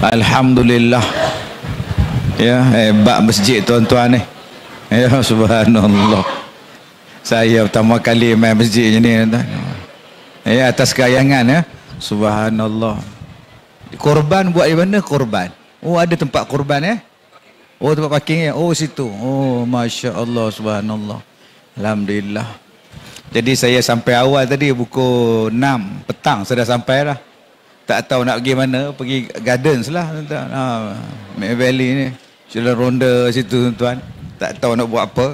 Alhamdulillah. Ya, hebat eh, masjid tuan-tuan ni. Eh. Ya, subhanallah. Saya pertama kali main masjid je ni Ya, atas kayangan ya. Subhanallah. Korban buat di mana? Korban. Oh, ada tempat korban ya. Oh, tempat parking ya. Oh, situ. Oh, Masya Allah, subhanallah. Alhamdulillah. Jadi saya sampai awal tadi, pukul 6 petang. Saya dah sampai lah tak tahu nak pergi mana pergi gardens lah tuan-tuan ha, May Valley ni Jalan Ronda situ tuan-tuan tak tahu nak buat apa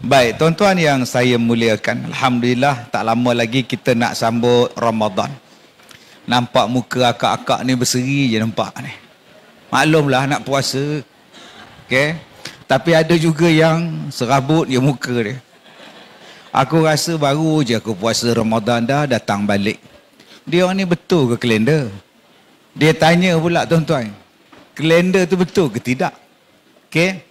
baik tuan-tuan yang saya muliakan Alhamdulillah tak lama lagi kita nak sambut Ramadan nampak muka akak-akak ni berseri je nampak ni maklumlah nak puasa okay? tapi ada juga yang serabut je muka dia aku rasa baru je aku puasa Ramadan dah datang balik dia orang ni betul ke kalender? Dia tanya pula tuan-tuan, kalender tu betul ke tidak? Okay?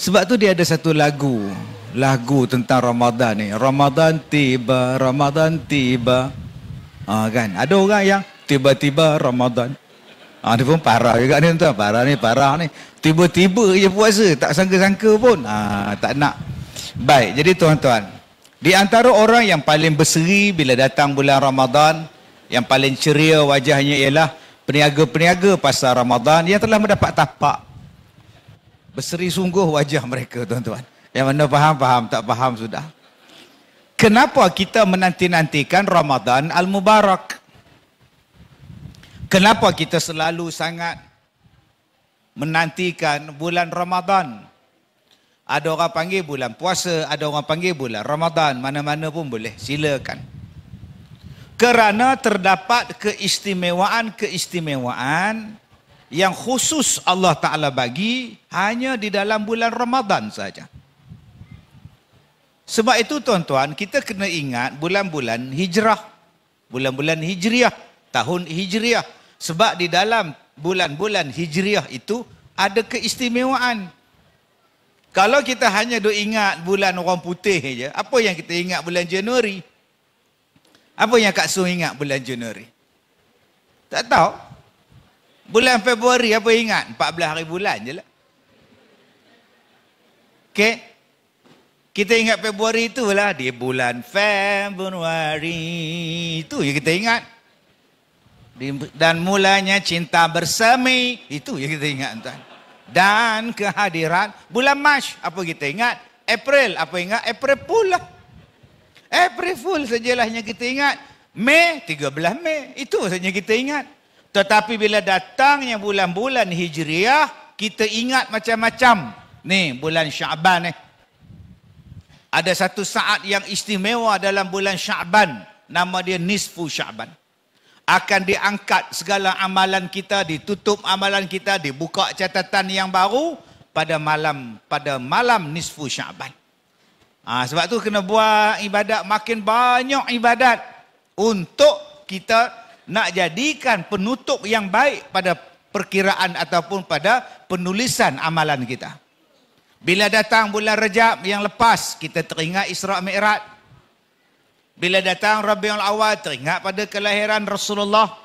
Sebab tu dia ada satu lagu, lagu tentang Ramadan ni. Ramadan tiba, Ramadan tiba. Ha, kan? Ada orang yang tiba-tiba Ramadan. Ha, dia pun parah juga ni tuan-tuan. Parah ni, parah ni. Tiba-tiba je puasa, tak sangka-sangka pun. Ha, tak nak. Baik, jadi tuan-tuan, di antara orang yang paling berseri bila datang bulan Ramadan, yang paling ceria wajahnya ialah peniaga-peniaga pasar Ramadan yang telah mendapat tapak. Berseri sungguh wajah mereka, tuan-tuan. Yang mana faham, faham. Tak faham sudah. Kenapa kita menanti-nantikan Ramadan Al-Mubarak? Kenapa kita selalu sangat menantikan bulan Ramadan? Ramadan? Ada orang panggil bulan puasa, ada orang panggil bulan Ramadan, mana-mana pun boleh. Silakan. Kerana terdapat keistimewaan-keistimewaan yang khusus Allah Taala bagi hanya di dalam bulan Ramadan saja. Sebab itu tuan-tuan, kita kena ingat bulan-bulan hijrah. Bulan-bulan hijriah, tahun hijriah. Sebab di dalam bulan-bulan hijriah itu ada keistimewaan. Kalau kita hanya duk ingat bulan orang putih je, apa yang kita ingat bulan Januari? Apa yang Kak Su ingat bulan Januari? Tak tahu. Bulan Februari apa ingat? 14 hari bulan je lah. Okay. Kita ingat Februari itulah di bulan Februari. Itu yang kita ingat. Dan mulanya cinta bersemi. Itu yang kita ingat tuan dan kehadiran bulan Mac apa kita ingat April apa ingat April Fool lah April full sajalah kita ingat Mei 13 Mei itu saja kita ingat tetapi bila datangnya bulan-bulan Hijriah kita ingat macam-macam ni bulan Syaban eh ada satu saat yang istimewa dalam bulan Syaban nama dia Nisfu Syaban akan diangkat segala amalan kita, ditutup amalan kita, dibuka catatan yang baru pada malam pada malam nisfu Syaban. Ha, sebab tu kena buat ibadat makin banyak ibadat untuk kita nak jadikan penutup yang baik pada perkiraan ataupun pada penulisan amalan kita. Bila datang bulan Rejab yang lepas kita teringat Isra Mikraj, bila datang Rabiul Awal teringat pada kelahiran Rasulullah.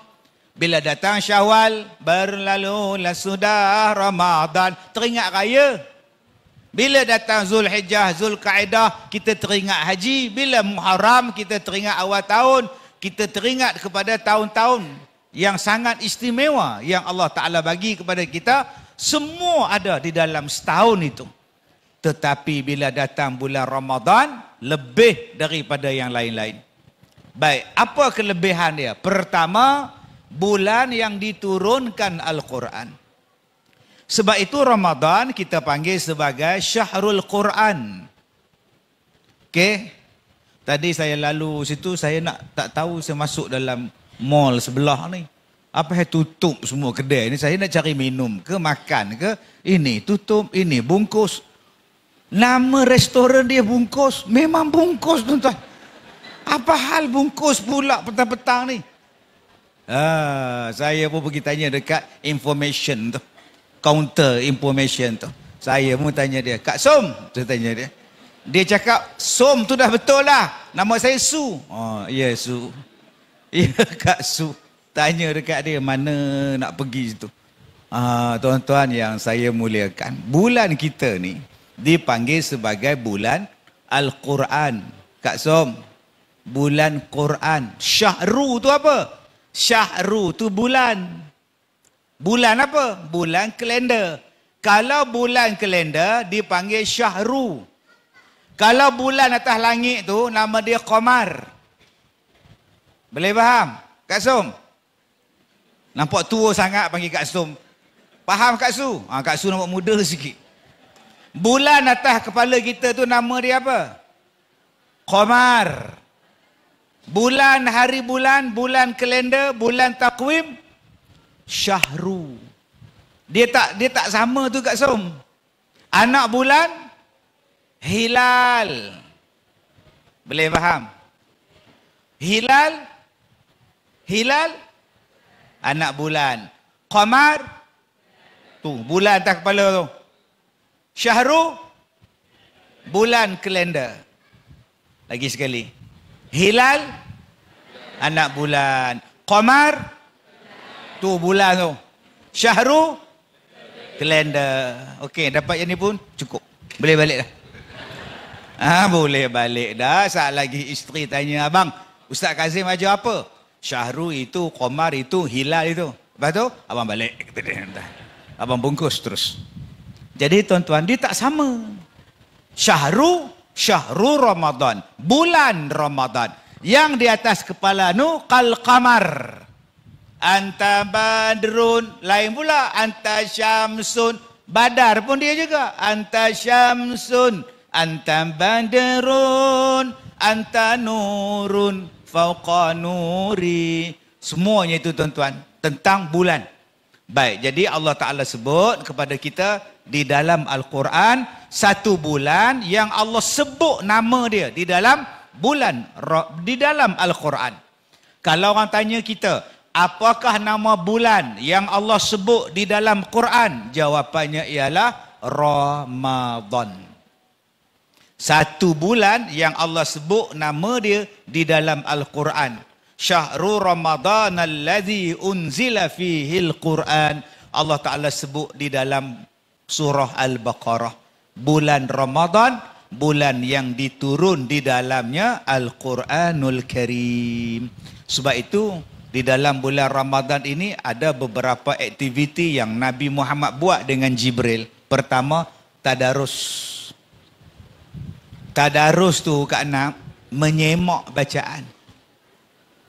Bila datang Syawal berlalu lah sudah Ramadan teringat raya. Bila datang Zulhijjah Zulkaidah kita teringat haji, bila Muharram kita teringat awal tahun, kita teringat kepada tahun-tahun yang sangat istimewa yang Allah Taala bagi kepada kita semua ada di dalam setahun itu. Tetapi bila datang bulan Ramadan, lebih daripada yang lain-lain. Baik, apa kelebihan dia? Pertama, bulan yang diturunkan Al-Quran. Sebab itu Ramadan kita panggil sebagai Syahrul Quran. Okey. Tadi saya lalu situ saya nak tak tahu saya masuk dalam mall sebelah ni. Apa yang tutup semua kedai ni saya nak cari minum ke makan ke? Ini tutup, ini bungkus. Nama restoran dia bungkus. Memang bungkus tuan-tuan. Apa hal bungkus pula petang-petang ni? Ah, saya pun pergi tanya dekat information tu. Counter information tu. Saya pun tanya dia. Kak Som, saya tanya dia. Dia cakap, Som tu dah betul lah. Nama saya Su. Oh, ya yeah, Su. Ya yeah, Kak Su. Tanya dekat dia mana nak pergi situ. Ah, tuan-tuan yang saya muliakan. Bulan kita ni, dipanggil sebagai bulan Al-Quran. Kak Som, bulan Quran. Syahru tu apa? Syahru tu bulan. Bulan apa? Bulan kalender. Kalau bulan kalender dipanggil Syahru. Kalau bulan atas langit tu nama dia Qamar. Boleh faham? Kak Som. Nampak tua sangat panggil Kak Som. Faham Kak Su? Ha, Kak Su nampak muda sikit. Bulan atas kepala kita tu nama dia apa? Qamar. Bulan hari bulan, bulan kalender, bulan takwim Syahru. Dia tak dia tak sama tu kat Som. Anak bulan Hilal. Boleh faham? Hilal Hilal anak bulan. Qamar tu bulan atas kepala tu. Syahru bulan kalender. Lagi sekali. Hilal anak bulan. Qamar tu bulan tu. Syahru kalender. Okey, dapat yang ni pun cukup. Boleh balik dah. ha, boleh balik dah. Saat lagi isteri tanya abang, Ustaz Kazim ajar apa? Syahru itu, Qamar itu, Hilal itu. Lepas tu, abang balik. Abang bungkus terus. Jadi tuan-tuan, dia tak sama. Syahru, syahru Ramadan. Bulan Ramadan. Yang di atas kepala nu kal kamar. Anta badrun. Lain pula. Anta syamsun. Badar pun dia juga. Anta syamsun. Anta badrun. Anta nurun. Fauqa nuri. Semuanya itu tuan-tuan. Tentang bulan. Baik, jadi Allah Ta'ala sebut kepada kita di dalam Al-Quran satu bulan yang Allah sebut nama dia di dalam bulan di dalam Al-Quran. Kalau orang tanya kita, apakah nama bulan yang Allah sebut di dalam Quran? Jawapannya ialah Ramadan. Satu bulan yang Allah sebut nama dia di dalam Al-Quran. Syahru Ramadan alladhi unzila fihi Al-Quran. Allah Ta'ala sebut di dalam surah Al-Baqarah. Bulan Ramadan, bulan yang diturun di dalamnya Al-Quranul Karim. Sebab itu, di dalam bulan Ramadan ini ada beberapa aktiviti yang Nabi Muhammad buat dengan Jibril. Pertama, Tadarus. Tadarus tu Kak Nam, menyemak bacaan.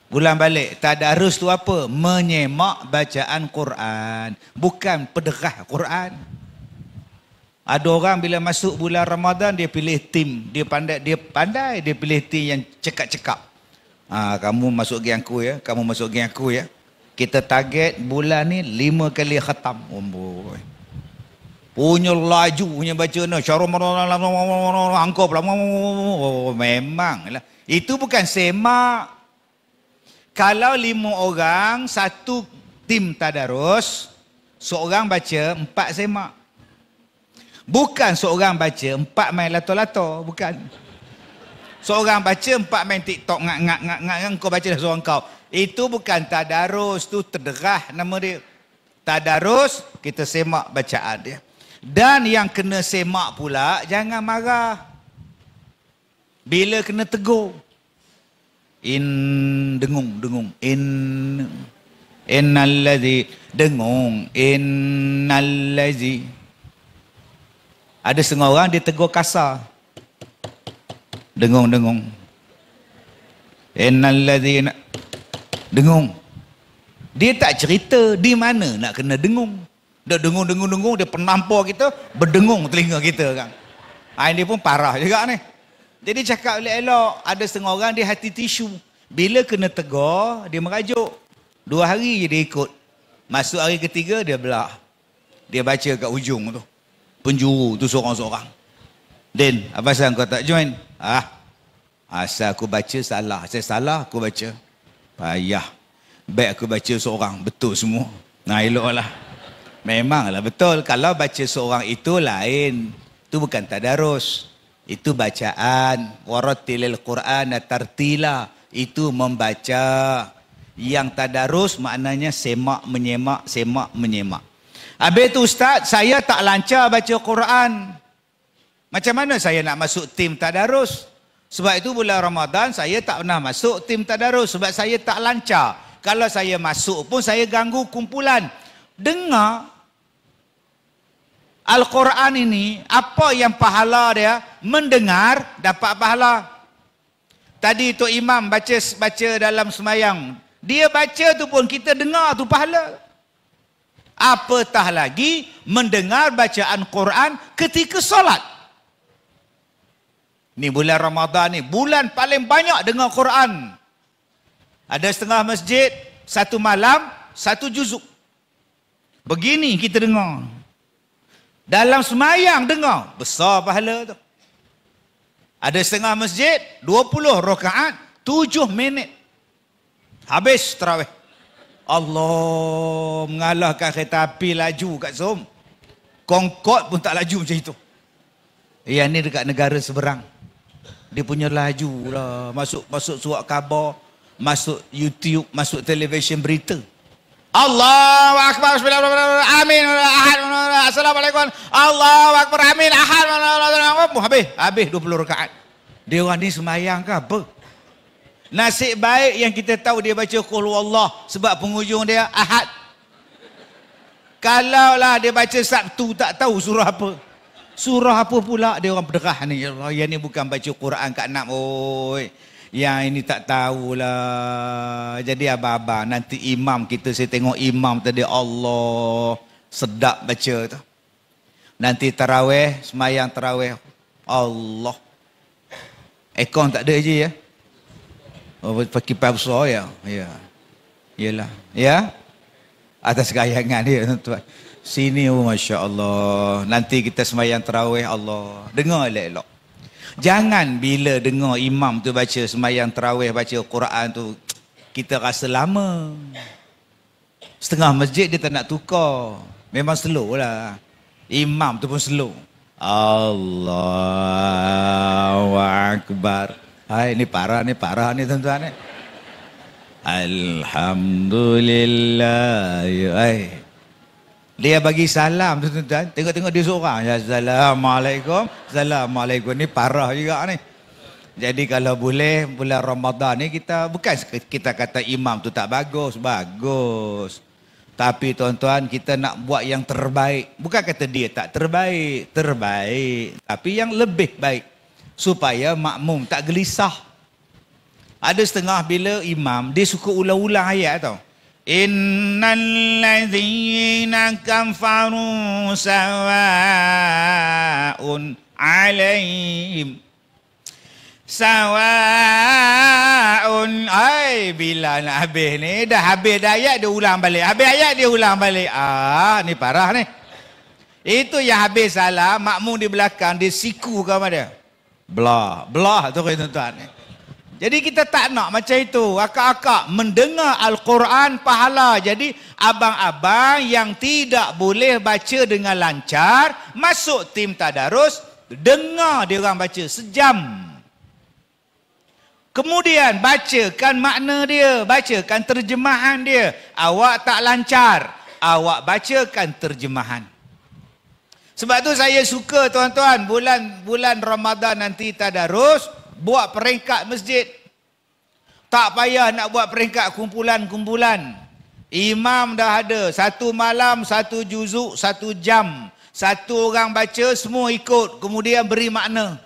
Bulan balik, Tadarus tu apa? Menyemak bacaan Quran. Bukan pederah Quran. Ada orang bila masuk bulan Ramadan dia pilih tim, dia pandai dia pandai dia pilih tim yang cekak-cekak. Ha, kamu masuk geng aku ya, kamu masuk geng aku ya. Kita target bulan ni lima kali khatam. Oh, punya laju punya baca ni. Angka pula. Oh, Memang. Itu bukan semak. Kalau lima orang, satu tim tadarus, seorang baca empat semak. Bukan seorang baca empat main lato-lato, bukan. Seorang baca empat main TikTok ngak ngak ngak ngak kau baca dah seorang kau. Itu bukan tadarus, tu terderah nama dia. Tadarus kita semak bacaan dia. Dan yang kena semak pula jangan marah. Bila kena tegur. In dengung dengung in innallazi dengung innallazi ada setengah orang dia tegur kasar. Dengung-dengung. Innalladzina dengung. Dia tak cerita di mana nak kena dengung. Dia dengung-dengung-dengung dia penampar kita, berdengung telinga kita kan. Ha, ini pun parah juga ni. Jadi cakap oleh elok, ada setengah orang dia hati tisu. Bila kena tegur, dia merajuk. Dua hari je dia ikut. Masuk hari ketiga, dia belah. Dia baca kat ujung tu penjuru tu seorang-seorang. Din, apa sebab kau tak join? Ah. Asal aku baca salah. Saya salah aku baca. Payah. Baik aku baca seorang. Betul semua. Nah, eloklah. Memanglah betul. Kalau baca seorang itu lain. Itu bukan tadarus. Itu bacaan. Waratilil Quran tartila. Itu membaca. Yang tadarus maknanya semak menyemak, semak menyemak. Habis tu ustaz, saya tak lancar baca Quran. Macam mana saya nak masuk tim tadarus? Sebab itu bulan Ramadan saya tak pernah masuk tim tadarus sebab saya tak lancar. Kalau saya masuk pun saya ganggu kumpulan. Dengar Al-Quran ini apa yang pahala dia mendengar dapat pahala. Tadi Tok Imam baca baca dalam semayang. Dia baca tu pun kita dengar tu pahala apatah lagi mendengar bacaan Quran ketika solat. Ni bulan Ramadan ni, bulan paling banyak dengar Quran. Ada setengah masjid, satu malam, satu juzuk. Begini kita dengar. Dalam semayang dengar, besar pahala tu. Ada setengah masjid, 20 rakaat, 7 minit. Habis terawih. Allah mengalahkan kereta api laju kat Zoom. Kongkot pun tak laju macam itu. Eh, yang ni dekat negara seberang. Dia punya laju lah. Masuk, masuk surat khabar. Masuk YouTube. Masuk televisyen berita. Allahu akbar bismillahirrahmanirrahim amin assalamualaikum Allahu akbar amin ahad habis habis 20 rakaat dia orang ni semayang ke apa Nasib baik yang kita tahu dia baca qul Allah sebab penghujung dia Ahad. Kalaulah dia baca Sabtu tak tahu surah apa. Surah apa pula dia orang berderah ni. Ya Allah, yang ni bukan baca Quran kat nak oi. Yang ini tak tahulah. Jadi apa apa. nanti imam kita saya tengok imam tadi Allah sedap baca tu. Nanti tarawih, semayang tarawih. Allah. Ekon tak ada je ya. Oh, pergi pausa oh, ya. Ya. Yalah. Ya. Atas gayangan dia tuan. Sini oh Masya Allah Nanti kita semayang terawih Allah Dengar elok-elok Jangan bila dengar imam tu baca Semayang terawih baca Quran tu Kita rasa lama Setengah masjid dia tak nak tukar Memang slow lah Imam tu pun slow Allahu Akbar Ah, ini parah nih, parah nih tuan-tuan Alhamdulillah. Dia bagi salam tuan-tuan. Tengok-tengok dia seorang. Ya, Assalamualaikum. Assalamualaikum. Ini parah juga ni. Jadi kalau boleh bulan Ramadan ni kita bukan kita kata imam tu tak bagus, bagus. Tapi tuan-tuan kita nak buat yang terbaik. Bukan kata dia tak terbaik, terbaik. Tapi yang lebih baik supaya makmum tak gelisah. Ada setengah bila imam dia suka ulang-ulang ayat tau. Innallazina kafaru sawaa'un 'alaihim sawaa'un ay bila nak habis ni dah habis dah ayat dia ulang balik habis ayat dia ulang balik ah ni parah ni itu yang habis salah makmum di belakang dia siku ke mana Belah, belah tu kata tuan. Jadi kita tak nak macam itu. Akak-akak mendengar Al-Quran pahala. Jadi abang-abang yang tidak boleh baca dengan lancar, masuk tim Tadarus, dengar dia orang baca sejam. Kemudian bacakan makna dia, bacakan terjemahan dia. Awak tak lancar, awak bacakan terjemahan. Sebab tu saya suka tuan-tuan bulan bulan Ramadan nanti tadarus buat peringkat masjid. Tak payah nak buat peringkat kumpulan-kumpulan. Imam dah ada satu malam satu juzuk satu jam. Satu orang baca semua ikut kemudian beri makna.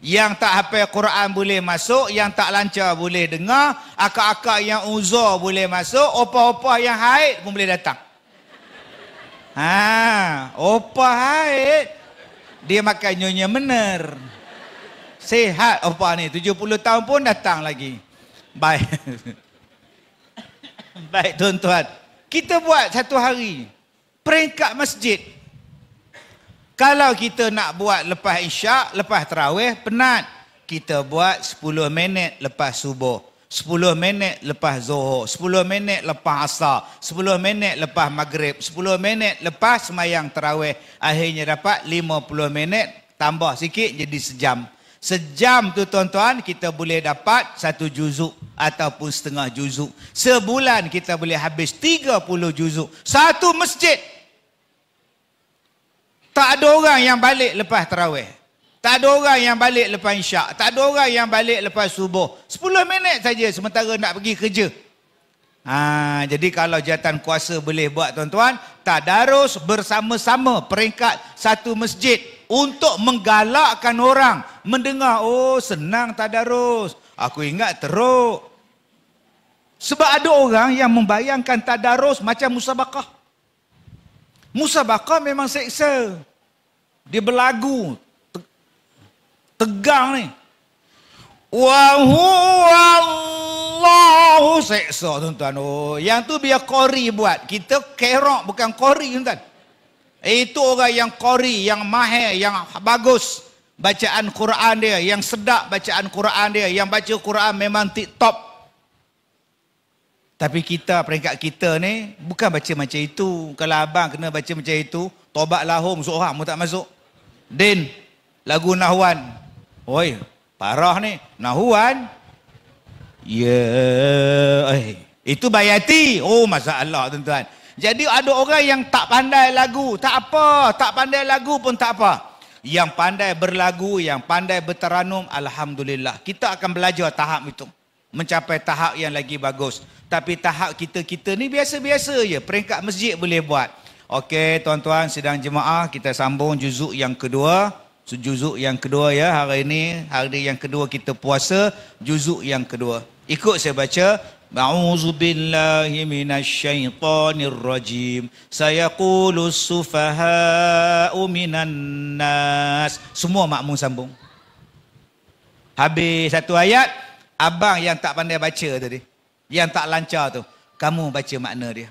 Yang tak hafal Quran boleh masuk, yang tak lancar boleh dengar, akak-akak yang uzur boleh masuk, opah-opah yang haid pun boleh datang. Ha, opa haid. Dia makan nyonya mener, Sehat opa ni, 70 tahun pun datang lagi. Baik. Baik tuan-tuan. Kita buat satu hari. Peringkat masjid. Kalau kita nak buat lepas isyak, lepas terawih, penat. Kita buat 10 minit lepas subuh. Sepuluh minit lepas zuhur, sepuluh minit lepas asar, sepuluh minit lepas maghrib, sepuluh minit lepas semayang terawih. Akhirnya dapat lima puluh minit tambah sikit jadi sejam. Sejam tu tuan-tuan kita boleh dapat satu juzuk ataupun setengah juzuk. Sebulan kita boleh habis tiga puluh juzuk. Satu masjid. Tak ada orang yang balik lepas terawih. Tak ada orang yang balik lepas isyak. Tak ada orang yang balik lepas subuh. Sepuluh minit saja sementara nak pergi kerja. Ha, jadi kalau jatan kuasa boleh buat tuan-tuan, tadarus bersama-sama peringkat satu masjid untuk menggalakkan orang mendengar, oh senang tadarus. Aku ingat teruk. Sebab ada orang yang membayangkan tadarus macam musabakah. Musabakah memang seksa. Dia berlagu, tegang ni. Wa huwallahu seksa tuan-tuan. Oh, yang tu biar kori buat. Kita kerok bukan kori tuan-tuan. Itu orang yang kori, yang mahir, yang bagus bacaan Quran dia, yang sedap bacaan Quran dia, yang baca Quran memang tip top. Tapi kita peringkat kita ni bukan baca macam itu. Kalau abang kena baca macam itu, tobat lahum seorang mu tak masuk. Din lagu Nahwan Oi, parah ni. Nahuan. Ya. Yeah. Eh, itu bayati. Oh, masalah tuan-tuan. Jadi ada orang yang tak pandai lagu. Tak apa. Tak pandai lagu pun tak apa. Yang pandai berlagu, yang pandai bertaranum, Alhamdulillah. Kita akan belajar tahap itu. Mencapai tahap yang lagi bagus. Tapi tahap kita-kita ni biasa-biasa je. Peringkat masjid boleh buat. Okey, tuan-tuan, sedang jemaah. Kita sambung juzuk yang kedua. Juzuk yang kedua ya hari ini hari yang kedua kita puasa juzuk yang kedua ikut saya baca Bismillahirrahmanirrahim saya qulus sufaha minan nas semua makmum sambung habis satu ayat abang yang tak pandai baca tadi yang tak lancar tu kamu baca makna dia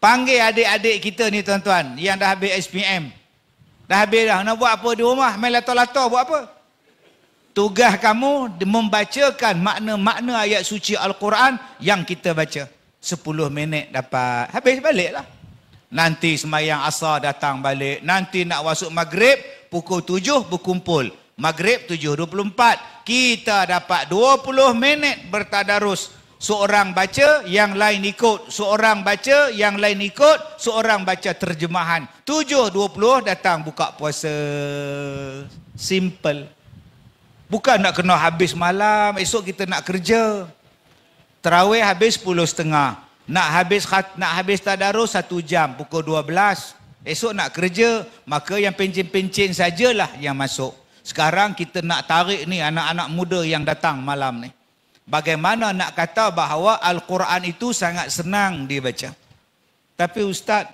panggil adik-adik kita ni tuan-tuan yang dah habis SPM Dah habis dah. Nak buat apa di rumah? Main lato-lato buat apa? Tugas kamu membacakan makna-makna ayat suci Al-Quran yang kita baca. sepuluh minit dapat. Habis baliklah. Nanti semayang asar datang balik. Nanti nak masuk maghrib, pukul tujuh berkumpul. Maghrib tujuh dua puluh empat Kita dapat dua puluh minit bertadarus seorang baca yang lain ikut seorang baca yang lain ikut seorang baca terjemahan 7.20 datang buka puasa simple bukan nak kena habis malam esok kita nak kerja terawih habis 10 setengah nak habis nak habis tadarus 1 jam pukul 12 esok nak kerja maka yang pencin-pencin sajalah yang masuk sekarang kita nak tarik ni anak-anak muda yang datang malam ni Bagaimana nak kata bahawa Al-Quran itu sangat senang dibaca. Tapi ustaz,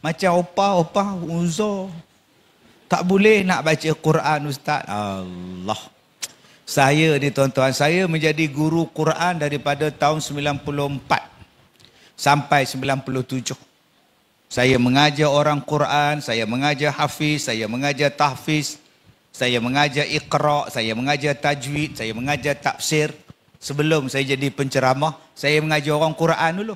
macam opah-opah uzur. Tak boleh nak baca Quran ustaz. Allah. Saya ni tuan-tuan, saya menjadi guru Quran daripada tahun 94 sampai 97. Saya mengajar orang Quran, saya mengajar hafiz, saya mengajar tahfiz, saya mengajar iqra, saya mengajar tajwid, saya mengajar tafsir. Sebelum saya jadi penceramah, saya mengajar orang Quran dulu.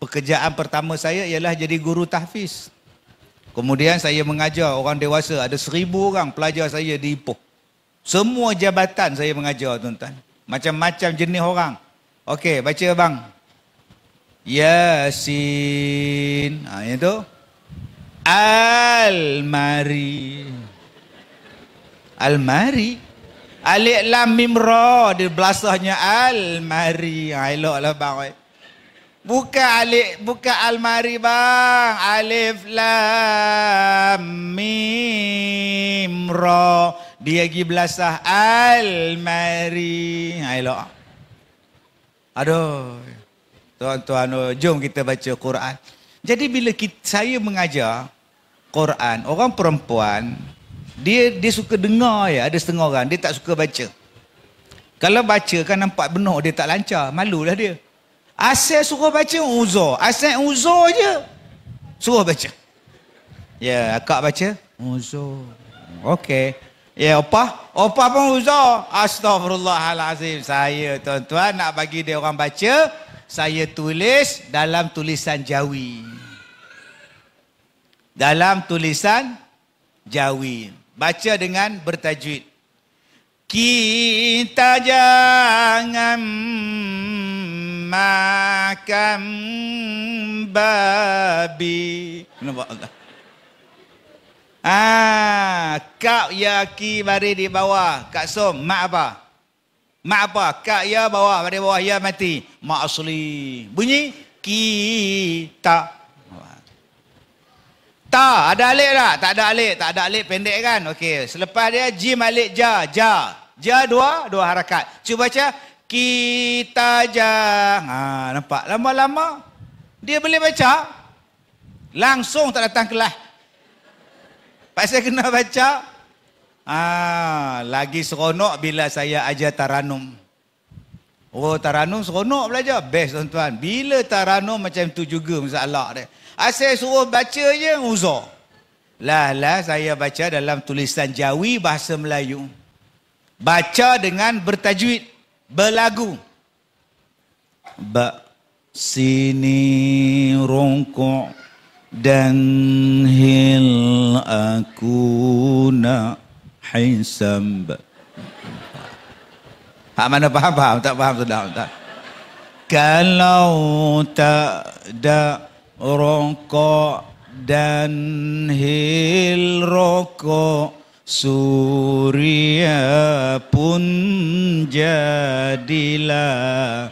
Pekerjaan pertama saya ialah jadi guru tahfiz. Kemudian saya mengajar orang dewasa, ada seribu orang pelajar saya di Ipoh. Semua jabatan saya mengajar tuan-tuan. Macam-macam jenis orang. Okey, baca bang. Yasin. Ha, yang tu. Al-Mari. Almari. Alik lam Mim mimra di belasahnya almari. Ha eloklah bang. Buka alik buka almari bang. Alif lam Mim mimra. Dia gi belasah almari. Ha elok. Aduh. Tuan-tuan, oh, jom kita baca Quran. Jadi bila kita, saya mengajar Quran, orang perempuan dia dia suka dengar ya ada setengah orang dia tak suka baca. Kalau baca kan nampak benar dia tak lancar, malulah dia. Asal suruh baca uzur, asal uzur je. Suruh baca. Ya, akak baca uzur. Okey. Ya, opa, opa pun uzur. Astagfirullahalazim. Saya tuan-tuan nak bagi dia orang baca, saya tulis dalam tulisan Jawi. Dalam tulisan Jawi baca dengan bertajwid kita jangan makan babi nampak Allah ah kak ya ki bari di bawah kak som mak apa mak apa kak ya bawah bari bawah ya mati mak asli bunyi kita tak ada alik tak? Tak ada alik. Tak ada alik pendek kan? Okey. Selepas dia, jim alik ja. Ja. Ja dua, dua harakat. Cuba baca. Kita ja. Ha, nampak? Lama-lama. Dia boleh baca. Langsung tak datang kelas. Lepas saya kena baca. Ha, lagi seronok bila saya ajar taranum. Oh, taranum seronok belajar. Best tuan-tuan. Bila taranum macam tu juga, masalah dia. Asal suruh baca je uzur. Lah lah saya baca dalam tulisan Jawi bahasa Melayu. Baca dengan bertajwid, berlagu. bak sini rongko dan hil aku nak hisam. Hak mana faham-faham? Tak faham sudah. Tak. Kalau tak ada rokok dan hil rokok surya pun jadilah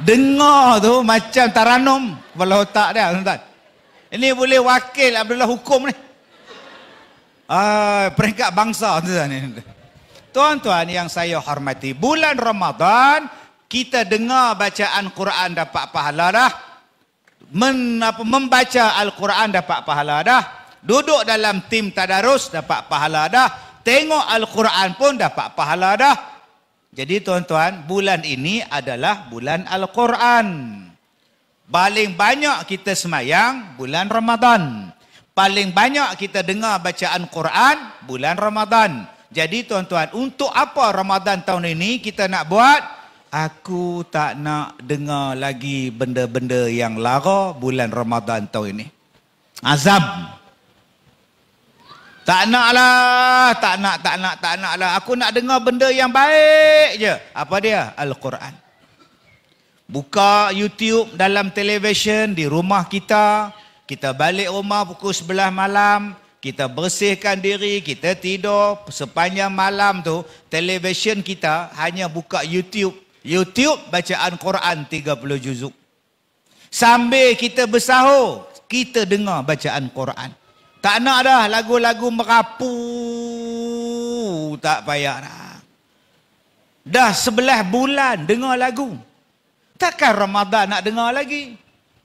dengar tu macam taranum kepala otak dia tuan ini boleh wakil Abdullah hukum ni ah, peringkat bangsa tuan tuan-tuan yang saya hormati bulan Ramadan kita dengar bacaan Quran dapat pahala dah men, apa, membaca Al-Quran dapat pahala dah. Duduk dalam tim tadarus dapat pahala dah. Tengok Al-Quran pun dapat pahala dah. Jadi tuan-tuan, bulan ini adalah bulan Al-Quran. Paling banyak kita semayang bulan Ramadan. Paling banyak kita dengar bacaan Quran bulan Ramadan. Jadi tuan-tuan, untuk apa Ramadan tahun ini kita nak buat? aku tak nak dengar lagi benda-benda yang lara bulan Ramadan tahun ini. Azab. Tak nak lah, tak nak, tak nak, tak nak lah. Aku nak dengar benda yang baik je. Apa dia? Al-Quran. Buka YouTube dalam televisyen di rumah kita. Kita balik rumah pukul 11 malam. Kita bersihkan diri, kita tidur. Sepanjang malam tu, televisyen kita hanya buka YouTube. YouTube bacaan Quran 30 juzuk. Sambil kita bersahur, kita dengar bacaan Quran. Tak nak dah lagu-lagu merapu. Tak payah dah. Dah sebelah bulan dengar lagu. Takkan Ramadan nak dengar lagi.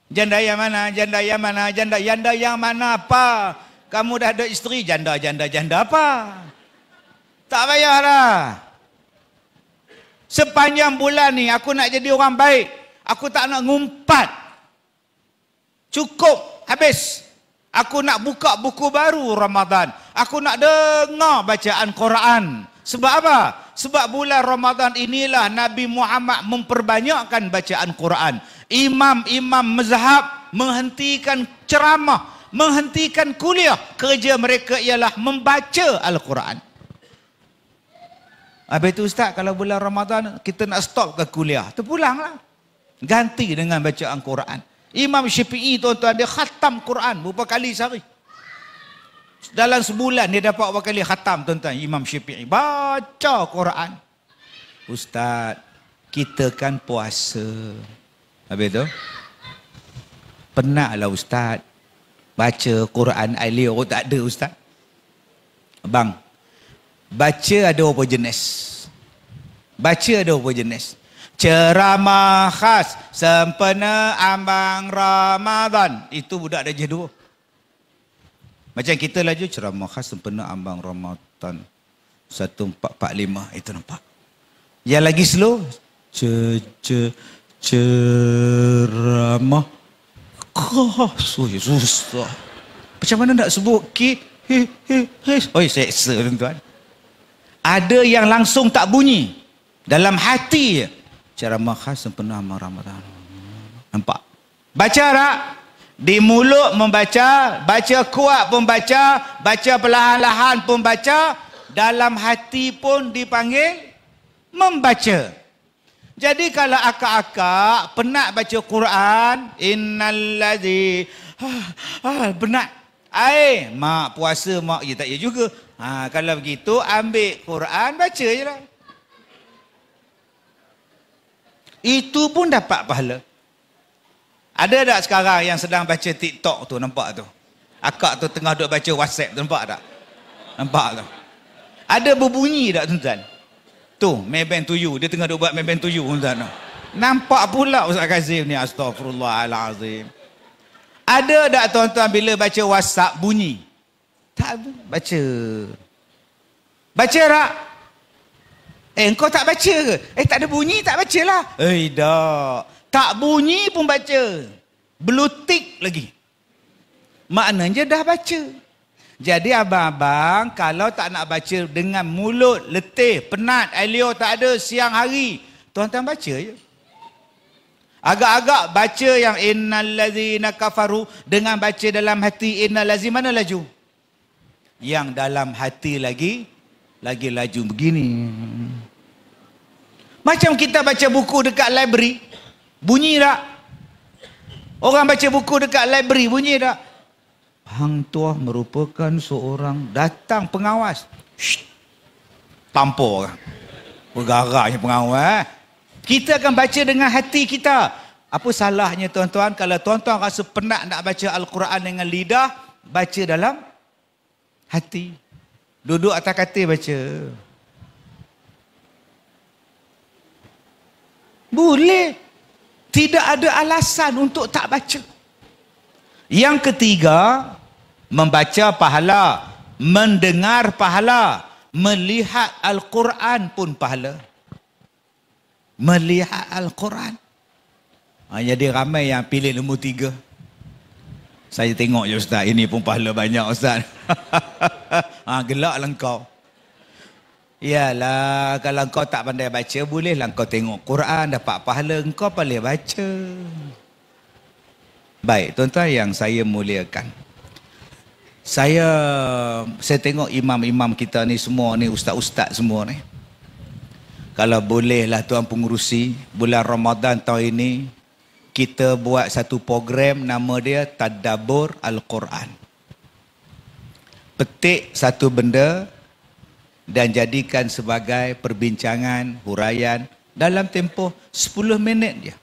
Janda yang mana, janda yang mana, janda, janda yang mana apa. Kamu dah ada isteri, janda, janda, janda apa. Tak payah Sepanjang bulan ni aku nak jadi orang baik. Aku tak nak ngumpat. Cukup habis. Aku nak buka buku baru Ramadan. Aku nak dengar bacaan Quran. Sebab apa? Sebab bulan Ramadan inilah Nabi Muhammad memperbanyakkan bacaan Quran. Imam-imam mazhab menghentikan ceramah, menghentikan kuliah. Kerja mereka ialah membaca Al-Quran. Habis tu ustaz kalau bulan Ramadan kita nak stop ke kuliah. Tu pulanglah. Ganti dengan bacaan Quran. Imam Syafi'i tuan-tuan dia khatam Quran berapa kali sehari. Dalam sebulan dia dapat berapa kali khatam tuan-tuan Imam Syafi'i baca Quran. Ustaz, kita kan puasa. Habis tu lah ustaz baca Quran Ali oh, tak ada ustaz. Bang, Baca ada apa jenis. Baca ada apa jenis. Ceramah khas sempena ambang Ramadan. Itu budak dah jadu. Macam kita laju ceramah khas sempena ambang Ramadan. 1445 itu nampak. Yang lagi slow. Ce, ce, ceramah khas. Oh, susah. Macam mana nak sebut? Ki, hi, hi, hi. Oh, seksa tuan-tuan ada yang langsung tak bunyi dalam hati Cara khas sempena Ramadan nampak baca tak di mulut membaca baca kuat pun baca baca perlahan-lahan pun baca dalam hati pun dipanggil membaca jadi kalau akak-akak penat baca Quran innallazi ah, ah, penat Aih, mak puasa mak ya tak ya juga Ha, kalau begitu ambil Quran baca je lah. Itu pun dapat pahala. Ada tak sekarang yang sedang baca TikTok tu nampak tu? Akak tu tengah duduk baca WhatsApp tu nampak tak? Nampak tu. Ada berbunyi tak tuan-tuan? Tu, Maybank to you. Dia tengah duduk buat Maybank to you tuan-tuan. Nampak pula Ustaz Kazim ni. Astagfirullahalazim. Ada tak tuan-tuan bila baca WhatsApp bunyi? Tak baca. Baca tak? Eh, kau tak baca ke? Eh, tak ada bunyi, tak baca lah. Eh, tak. Tak bunyi pun baca. Belutik lagi. Maknanya dah baca. Jadi abang-abang, kalau tak nak baca dengan mulut, letih, penat, Elio tak ada, siang hari, tuan-tuan baca je. Agak-agak baca yang innal ladzina kafaru dengan baca dalam hati innal ladzi mana laju? Lah, yang dalam hati lagi lagi laju begini. Macam kita baca buku dekat library, bunyi tak? Orang baca buku dekat library, bunyi tak? Hang Tuah merupakan seorang datang pengawas. Shh. Tampor orang. Bergaraknya pengawas. Eh? Kita akan baca dengan hati kita. Apa salahnya tuan-tuan kalau tuan-tuan rasa penat nak baca Al-Quran dengan lidah, baca dalam hati. Duduk atas katil baca. Boleh. Tidak ada alasan untuk tak baca. Yang ketiga, membaca pahala, mendengar pahala, melihat Al-Quran pun pahala. Melihat Al-Quran. Ha, jadi ramai yang pilih nombor tiga. Saya tengok je ustaz, ini pun pahala banyak ustaz. ha, gelaklah kau. Yalah, kalau kau tak pandai baca, bolehlah kau tengok Quran, dapat pahala, kau boleh baca. Baik, tuan-tuan yang saya muliakan. Saya saya tengok imam-imam kita ni semua ni, ustaz-ustaz semua ni. Kalau bolehlah tuan pengurusi, bulan Ramadan tahun ini, kita buat satu program nama dia Tadabur Al-Quran. Petik satu benda dan jadikan sebagai perbincangan, huraian dalam tempoh 10 minit dia.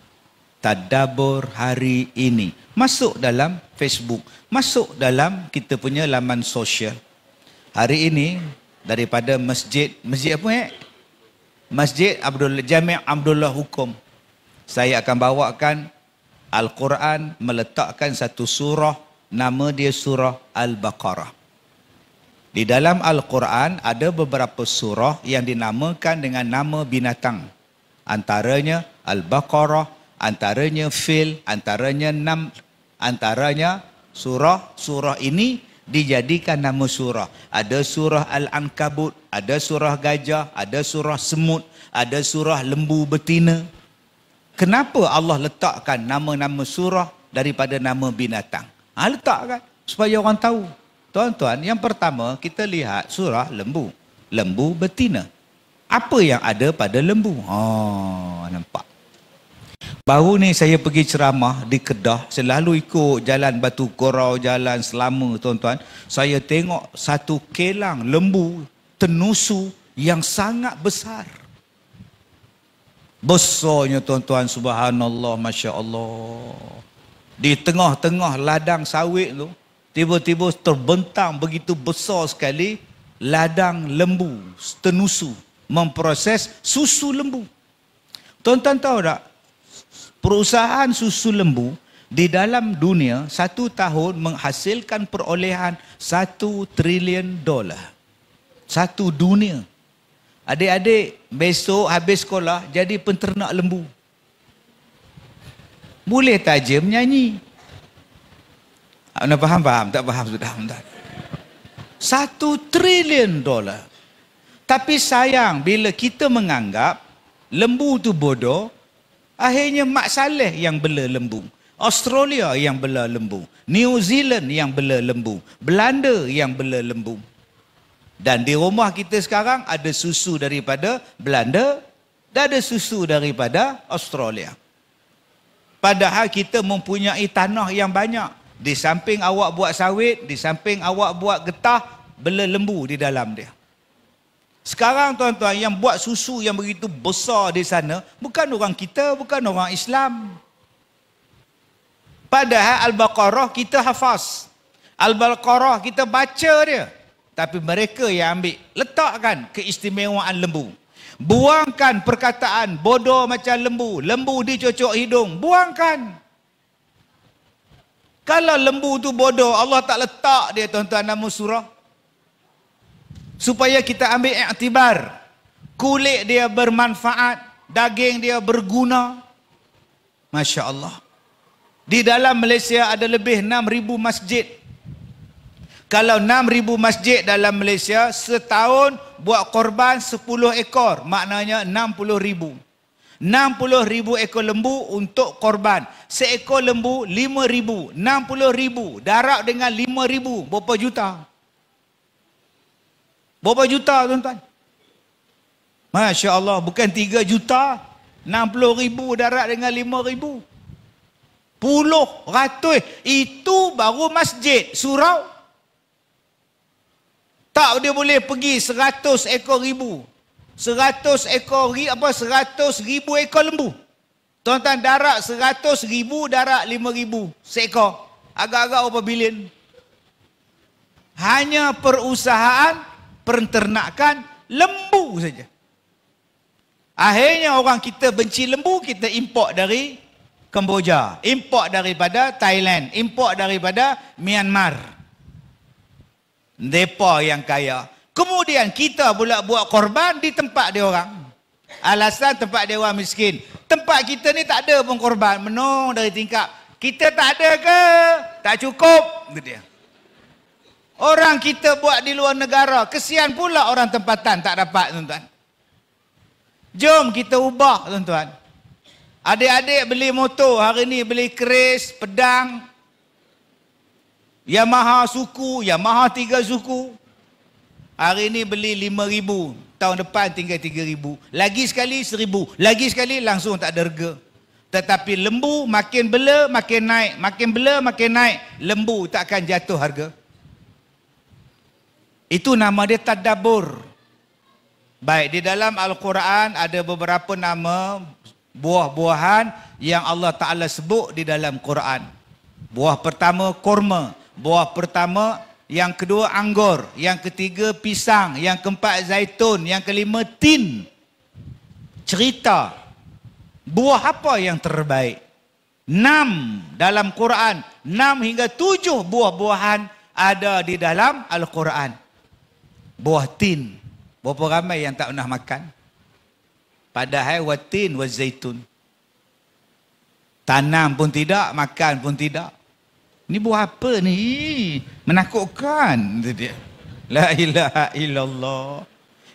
Tadabur hari ini. Masuk dalam Facebook. Masuk dalam kita punya laman sosial. Hari ini daripada masjid. Masjid apa ya? Masjid Abdul Jami' Abdullah Hukum. Saya akan bawakan Al-Quran meletakkan satu surah nama dia surah Al-Baqarah. Di dalam Al-Quran ada beberapa surah yang dinamakan dengan nama binatang. Antaranya Al-Baqarah, antaranya Fil, antaranya Nam, antaranya surah. Surah ini dijadikan nama surah. Ada surah Al-Ankabut, ada surah gajah, ada surah semut, ada surah lembu betina kenapa Allah letakkan nama-nama surah daripada nama binatang? Ha, letakkan supaya orang tahu. Tuan-tuan, yang pertama kita lihat surah lembu. Lembu betina. Apa yang ada pada lembu? Oh, nampak. Baru ni saya pergi ceramah di Kedah, selalu ikut jalan Batu Korau, jalan selama tuan-tuan. Saya tengok satu kelang lembu tenusu yang sangat besar. Besarnya tuan-tuan subhanallah masya Allah. Di tengah-tengah ladang sawit tu, tiba-tiba terbentang begitu besar sekali ladang lembu, tenusu memproses susu lembu. Tuan-tuan tahu tak? Perusahaan susu lembu di dalam dunia satu tahun menghasilkan perolehan satu trilion dolar. Satu dunia Adik-adik besok habis sekolah jadi penternak lembu. Boleh tak je menyanyi? Anda faham? Faham? Tak faham sudah. Satu trilion dolar. Tapi sayang bila kita menganggap lembu tu bodoh, akhirnya Mak Saleh yang bela lembu. Australia yang bela lembu. New Zealand yang bela lembu. Belanda yang bela lembu. Belanda yang bela lembu. Dan di rumah kita sekarang ada susu daripada Belanda dan ada susu daripada Australia. Padahal kita mempunyai tanah yang banyak. Di samping awak buat sawit, di samping awak buat getah, bela lembu di dalam dia. Sekarang tuan-tuan yang buat susu yang begitu besar di sana, bukan orang kita, bukan orang Islam. Padahal Al-Baqarah kita hafaz. Al-Baqarah kita baca dia. Tapi mereka yang ambil Letakkan keistimewaan lembu Buangkan perkataan bodoh macam lembu Lembu dicocok hidung Buangkan Kalau lembu tu bodoh Allah tak letak dia tuan-tuan nama surah Supaya kita ambil iktibar Kulit dia bermanfaat Daging dia berguna Masya Allah Di dalam Malaysia ada lebih 6,000 masjid kalau 6,000 masjid dalam Malaysia setahun buat korban 10 ekor. Maknanya 60,000. 60,000 ekor lembu untuk korban. Seekor lembu 5,000. 60,000. Ribu. Darab dengan 5,000. Ribu. Berapa juta? Berapa juta tuan-tuan? Masya Allah. Bukan 3 juta. 60,000 ribu darab dengan 5,000. Puluh ratus. Itu baru masjid. Surau. Tak dia boleh pergi 100 ekor ribu. 100 ekor apa 100 ribu ekor lembu. Tuan-tuan darat 100 ribu, darat 5 ribu seekor. Agak-agak apa bilion. Hanya perusahaan penternakan lembu saja. Akhirnya orang kita benci lembu, kita import dari Kemboja. Import daripada Thailand. Import daripada Myanmar. Depa yang kaya. Kemudian kita pula buat korban di tempat dia orang. Alasan tempat dia orang miskin. Tempat kita ni tak ada pun korban. Menung dari tingkap. Kita tak ada ke? Tak cukup. Itu dia. Orang kita buat di luar negara. Kesian pula orang tempatan tak dapat tuan-tuan. Jom kita ubah tuan-tuan. Adik-adik beli motor. Hari ni beli keris, pedang, Yamaha suku, Yamaha tiga suku. Hari ini beli lima ribu. Tahun depan tinggal tiga ribu. Lagi sekali seribu. Lagi sekali langsung tak ada harga. Tetapi lembu makin bela makin naik. Makin bela makin naik. Lembu tak akan jatuh harga. Itu nama dia tadabur. Baik, di dalam Al-Quran ada beberapa nama buah-buahan yang Allah Ta'ala sebut di dalam Quran. Buah pertama, kurma. Kurma. Buah pertama, yang kedua anggur, yang ketiga pisang, yang keempat zaitun, yang kelima tin. Cerita. Buah apa yang terbaik? Enam dalam Quran, enam hingga tujuh buah-buahan ada di dalam Al-Quran. Buah tin. Berapa ramai yang tak pernah makan? Padahal watin, wazaitun. Tanam pun tidak, makan pun tidak. Ni buah apa ni? Menakutkan. Dia. La ilaha illallah.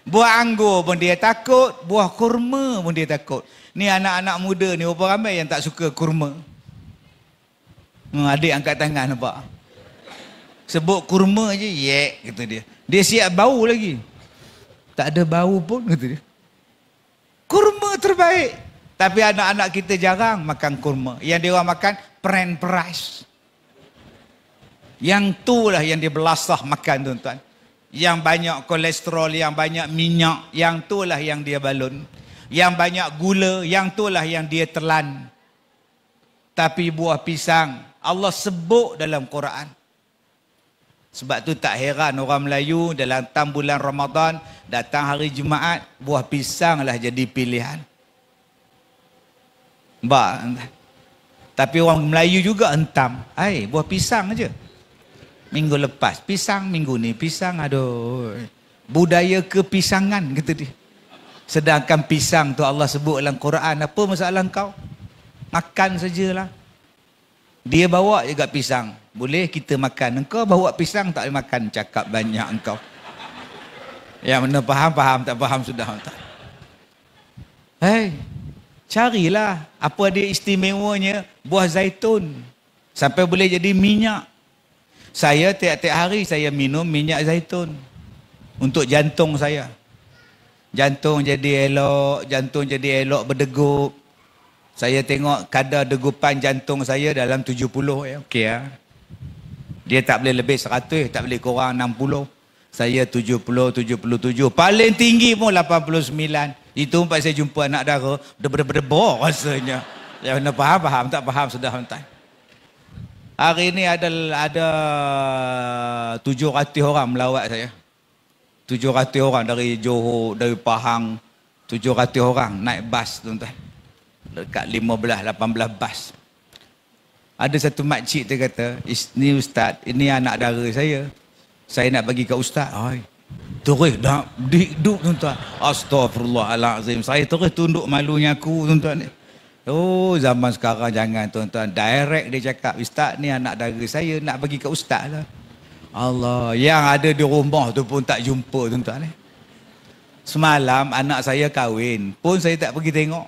Buah anggur pun dia takut. Buah kurma pun dia takut. Ni anak-anak muda ni berapa ramai yang tak suka kurma? Hmm, adik angkat tangan nampak. Sebut kurma je, yek kata dia. Dia siap bau lagi. Tak ada bau pun kata dia. Kurma terbaik. Tapi anak-anak kita jarang makan kurma. Yang dia orang makan, pren price. Yang tu lah yang dibelasah makan tuan-tuan. Yang banyak kolesterol, yang banyak minyak, yang tu lah yang dia balun. Yang banyak gula, yang tu lah yang dia telan. Tapi buah pisang, Allah sebut dalam Quran. Sebab tu tak heran orang Melayu dalam tambulan Ramadan, datang hari Jumaat, buah pisang lah jadi pilihan. Ba, tapi orang Melayu juga entam. ai buah pisang aja. Minggu lepas pisang, minggu ni pisang. Aduh. Budaya kepisangan kata dia. Sedangkan pisang tu Allah sebut dalam Quran. Apa masalah kau? Makan sajalah. Dia bawa juga pisang. Boleh kita makan. Engkau bawa pisang tak boleh makan. Cakap banyak engkau. Ya mana faham, faham. Tak faham sudah. Tak. Hei, carilah apa dia istimewanya buah zaitun sampai boleh jadi minyak. Saya tiap-tiap hari saya minum minyak zaitun untuk jantung saya. Jantung jadi elok, jantung jadi elok berdegup. Saya tengok kadar degupan jantung saya dalam 70 ya. Okey ya. Dia tak boleh lebih 100, tak boleh kurang 60. Saya 70, 77. Paling tinggi pun 89. Itu empat saya jumpa anak dara, berdebor rasanya. Ya, faham, faham, tak faham, sudah hantai. Hari ini ada ada 700 orang melawat saya. 700 orang dari Johor, dari Pahang. 700 orang naik bas tuan-tuan. Dekat 15-18 bas. Ada satu makcik dia kata, ini ustaz, ini anak dara saya. Saya nak bagi ke ustaz. Hai. Terus dah dikduk tuan-tuan. Astagfirullahalazim. Saya terus tunduk malunya aku tuan-tuan Oh zaman sekarang jangan tuan-tuan direct dia cakap ustaz ni anak dara saya nak bagi ke ustaz lah. Allah yang ada di rumah tu pun tak jumpa tuan-tuan eh. Semalam anak saya kahwin pun saya tak pergi tengok.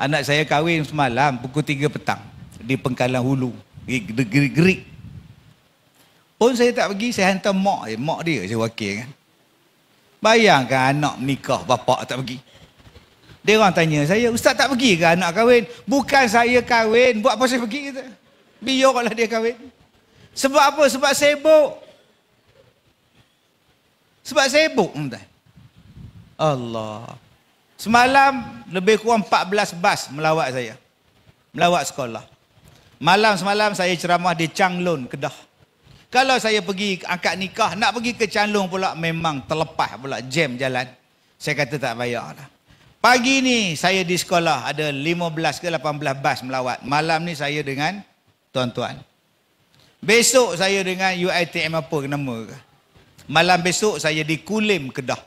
Anak saya kahwin semalam pukul 3 petang di pengkalan hulu. Gerik-gerik. Pun saya tak pergi, saya hantar mak je. Eh, mak dia saya wakil kan. Bayangkan anak nikah bapak tak pergi. Dia orang tanya saya, ustaz tak pergi ke anak kahwin? Bukan saya kahwin, buat apa saya pergi? Kata. Biarlah dia kahwin. Sebab apa? Sebab sibuk. Sebab sibuk. Allah. Semalam lebih kurang 14 bas melawat saya. Melawat sekolah. Malam semalam saya ceramah di Changlun, Kedah. Kalau saya pergi angkat nikah, nak pergi ke Changlun pula memang terlepas pula jam jalan. Saya kata tak bayarlah. Pagi ni saya di sekolah ada 15 ke 18 bas melawat. Malam ni saya dengan tuan-tuan. Besok saya dengan UITM apa nama ke. Malam besok saya di Kulim Kedah.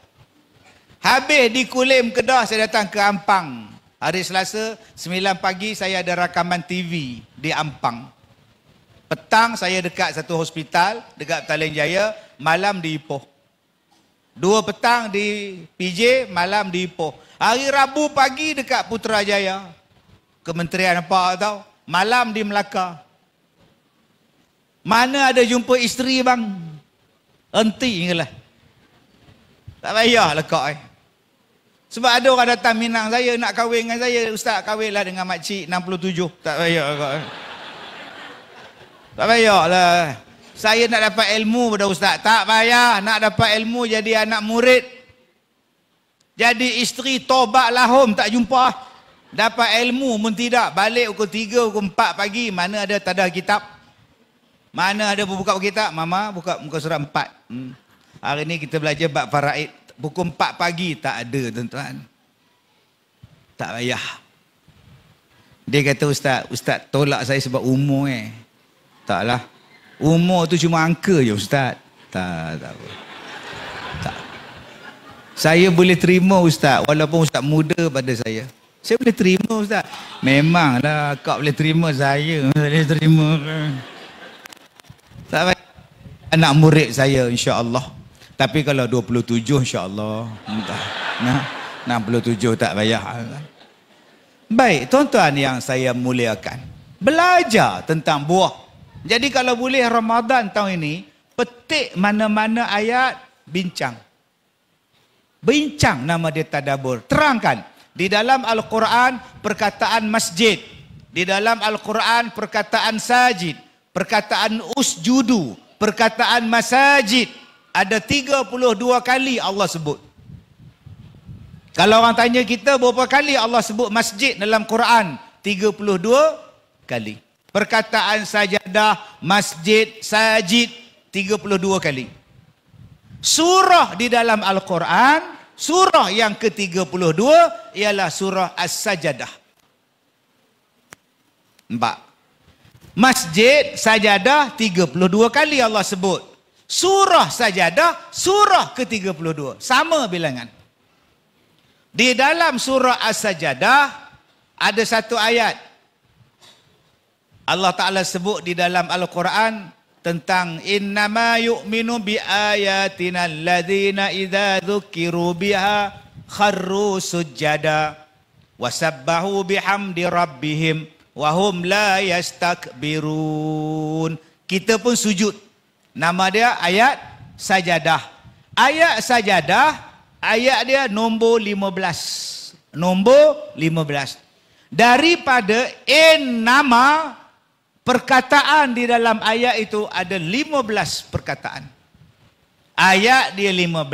Habis di Kulim Kedah saya datang ke Ampang. Hari Selasa 9 pagi saya ada rakaman TV di Ampang. Petang saya dekat satu hospital, dekat Talen Jaya, malam di Ipoh. Dua petang di PJ, malam di Ipoh. Hari Rabu pagi dekat Putrajaya. Kementerian apa tau. Malam di Melaka. Mana ada jumpa isteri bang? Henti ingatlah. Tak payah lekak eh. Sebab ada orang datang minang saya nak kahwin dengan saya. Ustaz kahwinlah dengan makcik 67. Tak payah lekak eh. Tak payah lah. Eh saya nak dapat ilmu pada ustaz. Tak payah nak dapat ilmu jadi anak murid. Jadi isteri tobat lahum tak jumpa. Dapat ilmu pun tidak. Balik pukul 3, pukul 4 pagi. Mana ada tanda kitab. Mana ada buka kitab. Mama buka muka surat 4. Hmm. Hari ni kita belajar bab faraid. Pukul 4 pagi tak ada tuan-tuan. Tak payah. Dia kata ustaz, ustaz tolak saya sebab umur eh. tak lah. Umur tu cuma angka je ustaz. Tak, tak apa. Tak. Saya boleh terima ustaz walaupun ustaz muda pada saya. Saya boleh terima ustaz. Memanglah kau boleh terima saya. Boleh terima. Tak baik. Anak murid saya insya-Allah. Tapi kalau 27 insya-Allah. Nah, 67 tak payah. Baik, tuan-tuan yang saya muliakan. Belajar tentang buah jadi kalau boleh Ramadan tahun ini, petik mana-mana ayat, bincang. Bincang nama dia Tadabur. Terangkan. Di dalam Al-Quran, perkataan masjid. Di dalam Al-Quran, perkataan sajid. Perkataan usjudu. Perkataan masajid. Ada 32 kali Allah sebut. Kalau orang tanya kita berapa kali Allah sebut masjid dalam Quran? 32 kali perkataan sajadah masjid sajid 32 kali. Surah di dalam Al-Quran, surah yang ke-32 ialah surah As-Sajadah. Nampak? Masjid sajadah 32 kali Allah sebut. Surah sajadah, surah ke-32. Sama bilangan. Di dalam surah As-Sajadah, ada satu ayat. Allah Ta'ala sebut di dalam Al-Quran tentang innama yu'minu bi ayatina alladhina idza dzukiru biha kharru sujada wa wasabbahu bihamdi rabbihim wa hum la yastakbirun kita pun sujud nama dia ayat sajadah ayat sajadah ayat dia nombor 15 nombor 15 daripada innama Perkataan di dalam ayat itu ada 15 perkataan. Ayat dia 15,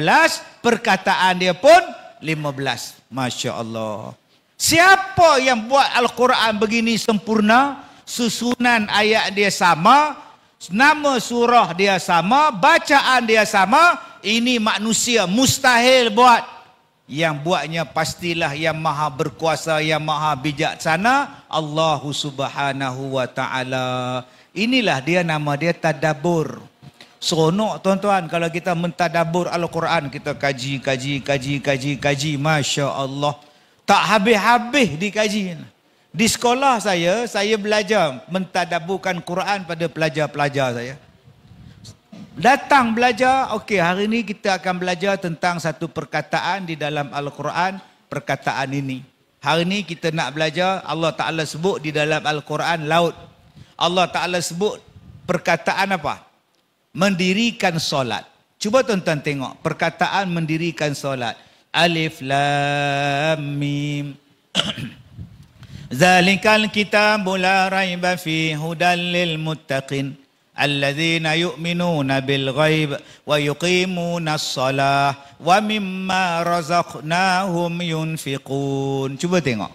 perkataan dia pun 15. Masya Allah. Siapa yang buat Al-Quran begini sempurna, susunan ayat dia sama, nama surah dia sama, bacaan dia sama, ini manusia mustahil buat yang buatnya pastilah yang maha berkuasa yang maha bijaksana Allah Subhanahu wa taala inilah dia nama dia tadabur. seronok tuan-tuan kalau kita mentadabur al-Quran kita kaji kaji kaji kaji kaji masya-Allah tak habis-habis dikaji di sekolah saya saya belajar mentadaburkan Quran pada pelajar-pelajar saya Datang belajar, okey hari ini kita akan belajar tentang satu perkataan di dalam Al-Quran, perkataan ini. Hari ini kita nak belajar Allah Ta'ala sebut di dalam Al-Quran, laut. Allah Ta'ala sebut perkataan apa? Mendirikan solat. Cuba tuan-tuan tengok perkataan mendirikan solat. Alif Lam Mim. Zalikal kitabu la raiba fi hudan lil muttaqin. Al-Ladin الذين يؤمنون بالغيب ويقيمون الصلاة ومما رزقناهم ينفقون cuba tengok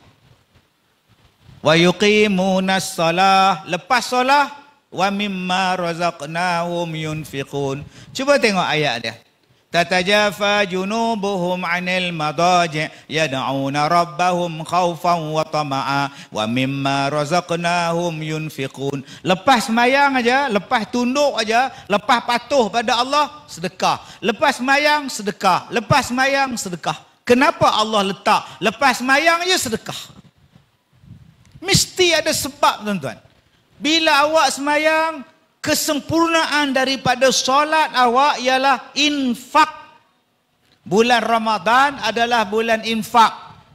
wa yuqimuna salah lepas salah, wa mimma razaqnahum yunfiqun cuba tengok ayat dia تتجافى جنوبهم عن المضاجع يدعون ربهم خوفا وطمعا ومما رزقناهم ينفقون lepas sembahyang aja lepas tunduk aja lepas patuh pada Allah sedekah lepas sembahyang sedekah lepas sembahyang sedekah kenapa Allah letak lepas sembahyang aja sedekah mesti ada sebab tuan-tuan bila awak semayang kesempurnaan daripada solat awak ialah infak. Bulan Ramadan adalah bulan infak.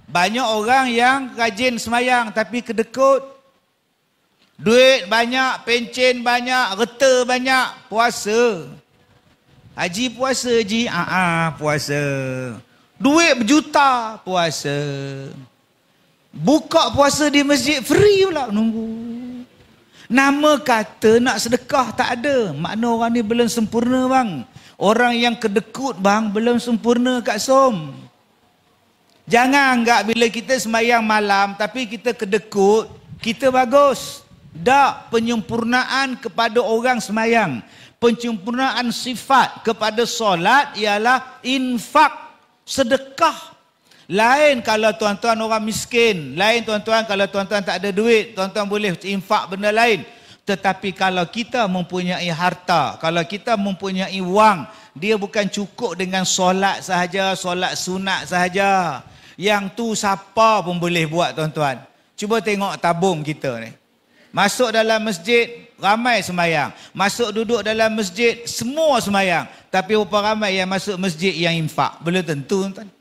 Banyak orang yang rajin semayang tapi kedekut. Duit banyak, pencen banyak, reta banyak, puasa. Haji puasa, haji, aa ah, ah, puasa. Duit berjuta, puasa. Buka puasa di masjid, free pula nunggu. Nama kata nak sedekah tak ada. Makna orang ni belum sempurna bang. Orang yang kedekut bang belum sempurna kat som. Jangan anggap bila kita semayang malam tapi kita kedekut, kita bagus. Tak penyempurnaan kepada orang semayang. Penyempurnaan sifat kepada solat ialah infak sedekah lain kalau tuan-tuan orang miskin, lain tuan-tuan kalau tuan-tuan tak ada duit, tuan-tuan boleh infak benda lain. Tetapi kalau kita mempunyai harta, kalau kita mempunyai wang, dia bukan cukup dengan solat sahaja, solat sunat sahaja. Yang tu siapa pun boleh buat tuan-tuan. Cuba tengok tabung kita ni. Masuk dalam masjid, ramai semayang. Masuk duduk dalam masjid, semua semayang. Tapi berapa ramai yang masuk masjid yang infak? Belum tentu tuan-tuan.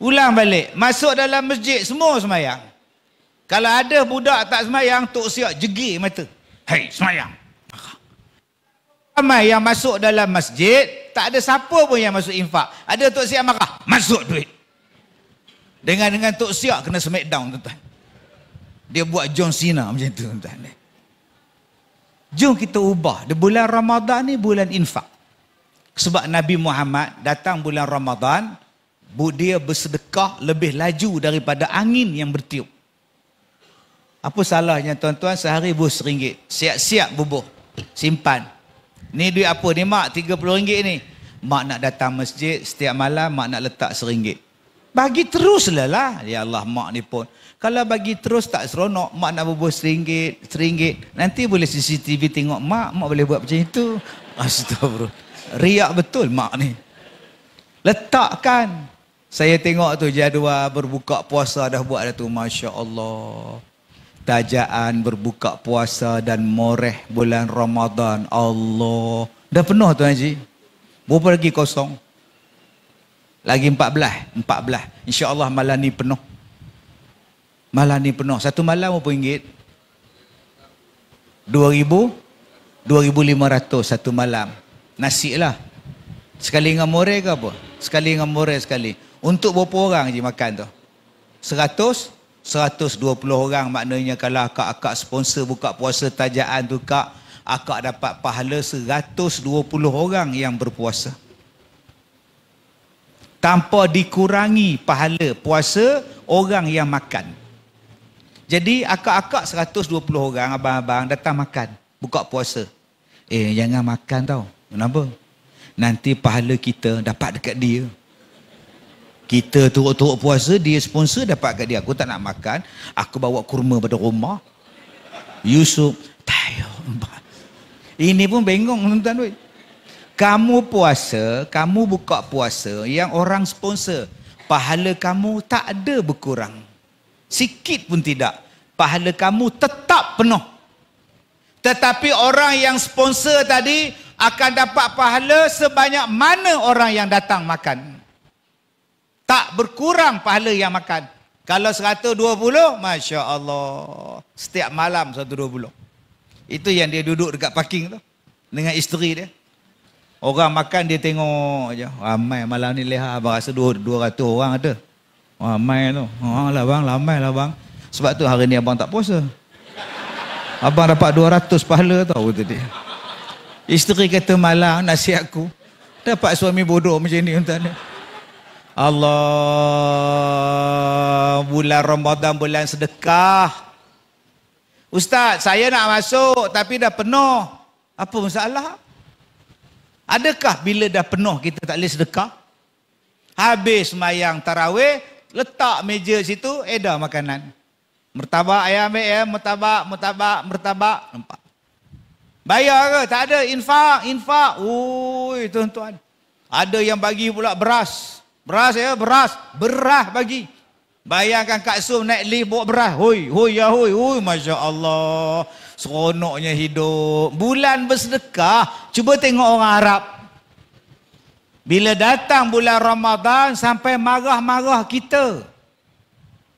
Ulang balik. Masuk dalam masjid semua semayang. Kalau ada budak tak semayang, Tok Siak jegir mata. Hei, semayang. Ramai yang masuk dalam masjid, tak ada siapa pun yang masuk infak. Ada Tok Siak marah, masuk duit. Dengan dengan Tok Siak kena smack down tuan-tuan. Dia buat John Cena macam tu tuan-tuan. Jom kita ubah. Di bulan Ramadan ni bulan infak. Sebab Nabi Muhammad datang bulan Ramadan, dia bersedekah lebih laju daripada angin yang bertiup. Apa salahnya tuan-tuan sehari bus ringgit. Siap-siap bubuh. Simpan. Ni duit apa ni mak? tiga puluh ringgit ni. Mak nak datang masjid setiap malam mak nak letak rm Bagi terus lah lah. Ya Allah mak ni pun. Kalau bagi terus tak seronok. Mak nak bubuh seringgit, seringgit. Nanti boleh CCTV tengok mak. Mak boleh buat macam itu. Astaga bro, Riak betul mak ni. Letakkan. Saya tengok tu jadual berbuka puasa dah buat dah tu. Masya Allah. Tajaan berbuka puasa dan moreh bulan Ramadan. Allah. Dah penuh tu Haji. Berapa lagi kosong? Lagi empat belah. Empat belah. Insya Allah malam ni penuh. Malam ni penuh. Satu malam berapa ringgit? Dua ribu? Dua ribu lima ratus satu malam. Nasi lah. Sekali dengan moreh ke apa? Sekali dengan moreh sekali. Sekali. Untuk berapa orang je makan tu? 100? 120 orang maknanya kalau akak-akak sponsor buka puasa tajaan tu kak, akak dapat pahala 120 orang yang berpuasa. Tanpa dikurangi pahala puasa orang yang makan. Jadi akak-akak 120 orang abang-abang datang makan, buka puasa. Eh jangan makan tau. Kenapa? Nanti pahala kita dapat dekat dia. Kita turut-turut puasa, dia sponsor dapat kat dia. Aku tak nak makan, aku bawa kurma pada rumah. Yusuf, tayo. Ya Ini pun bengong tuan-tuan. Kamu puasa, kamu buka puasa yang orang sponsor. Pahala kamu tak ada berkurang. Sikit pun tidak. Pahala kamu tetap penuh. Tetapi orang yang sponsor tadi akan dapat pahala sebanyak mana orang yang datang makan tak berkurang pahala yang makan. Kalau 120, Masya Allah. Setiap malam 120. Itu yang dia duduk dekat parking tu. Dengan isteri dia. Orang makan dia tengok je. Ramai malam ni leha. Abang rasa 200 orang ada. Ramai tu. Ha lah bang, ramai lah bang. Sebab tu hari ni abang tak puasa. Abang dapat 200 pahala tau kata dia. Isteri kata malam nasihatku. Dapat suami bodoh macam ni. Entah ni. Allah bulan Ramadan bulan sedekah. Ustaz, saya nak masuk tapi dah penuh. Apa masalah? Adakah bila dah penuh kita tak boleh sedekah? Habis semayang tarawih, letak meja situ, edar eh, makanan. Mertabak ayam, ayam, eh, eh, mertabak, mertabak, mertabak, nampak. Bayar ke? Tak ada. Infak, infak. Ui, tuan-tuan. Ada yang bagi pula beras. Beras ya, beras. Berah bagi. Bayangkan Kak Sum naik lift bawa beras. Hui, hui ya hui. Hui, Masya Allah. Seronoknya hidup. Bulan bersedekah. Cuba tengok orang Arab. Bila datang bulan Ramadan sampai marah-marah kita.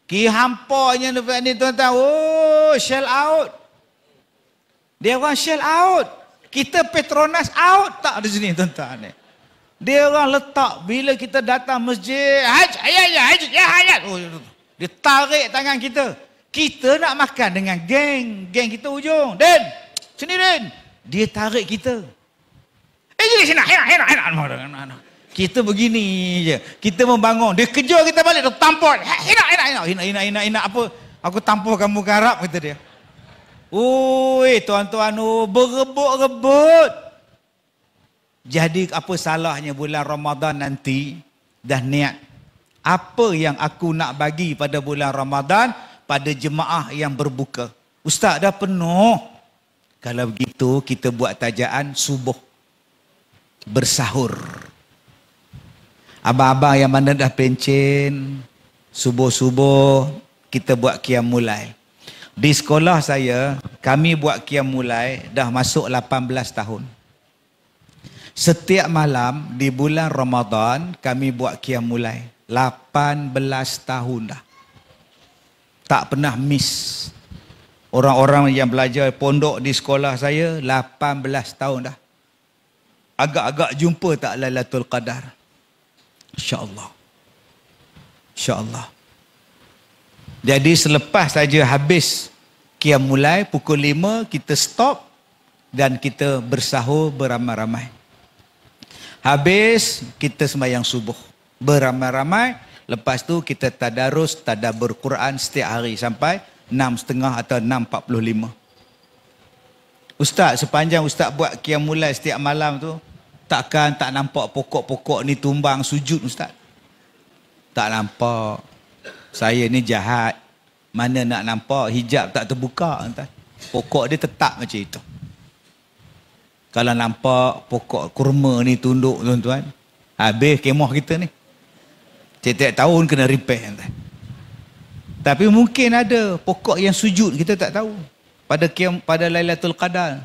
Ki hampanya ni tuan-tuan. Oh, shell out. Dia orang shell out. Kita Petronas out tak ada sini tuan-tuan ni. Eh? Dia orang letak bila kita datang masjid, haj, ayat, ayat, haj, ya, oh, ayat. dia tarik tangan kita. Kita nak makan dengan geng. Geng kita ujung. den sini den. Dia tarik kita. Eh, jadi sini, enak, enak, enak. Kita begini je. Kita membangun. Dia kerja kita balik, dia tampol. Enak, enak, enak. Enak, enak, enak, enak. Apa? Aku tampol kamu ke Arab, kata dia. Ui, tuan-tuan, oh, berebut-rebut. Jadi apa salahnya bulan Ramadan nanti dah niat apa yang aku nak bagi pada bulan Ramadan pada jemaah yang berbuka. Ustaz dah penuh. Kalau begitu kita buat tajaan subuh bersahur. Abang-abang yang mana dah pencen subuh-subuh kita buat qiyam mulai. Di sekolah saya kami buat qiyam mulai dah masuk 18 tahun. Setiap malam di bulan Ramadan kami buat kiam mulai 18 tahun dah. Tak pernah miss. Orang-orang yang belajar pondok di sekolah saya 18 tahun dah. Agak-agak jumpa tak Lailatul Qadar. Insya-Allah. Insya-Allah. Jadi selepas saja habis kiam mulai pukul 5 kita stop dan kita bersahur beramai-ramai. Habis kita sembahyang subuh. Beramai-ramai. Lepas tu kita tadarus, tadabur Quran setiap hari sampai 6.30 atau 6.45. Ustaz, sepanjang Ustaz buat kiamulai setiap malam tu, takkan tak nampak pokok-pokok ni tumbang sujud Ustaz? Tak nampak. Saya ni jahat. Mana nak nampak hijab tak terbuka. Entah. Pokok dia tetap macam itu kalau nampak pokok kurma ni tunduk tuan-tuan habis kemah kita ni setiap tahun kena repair tapi mungkin ada pokok yang sujud kita tak tahu pada kiam, pada Lailatul Qadar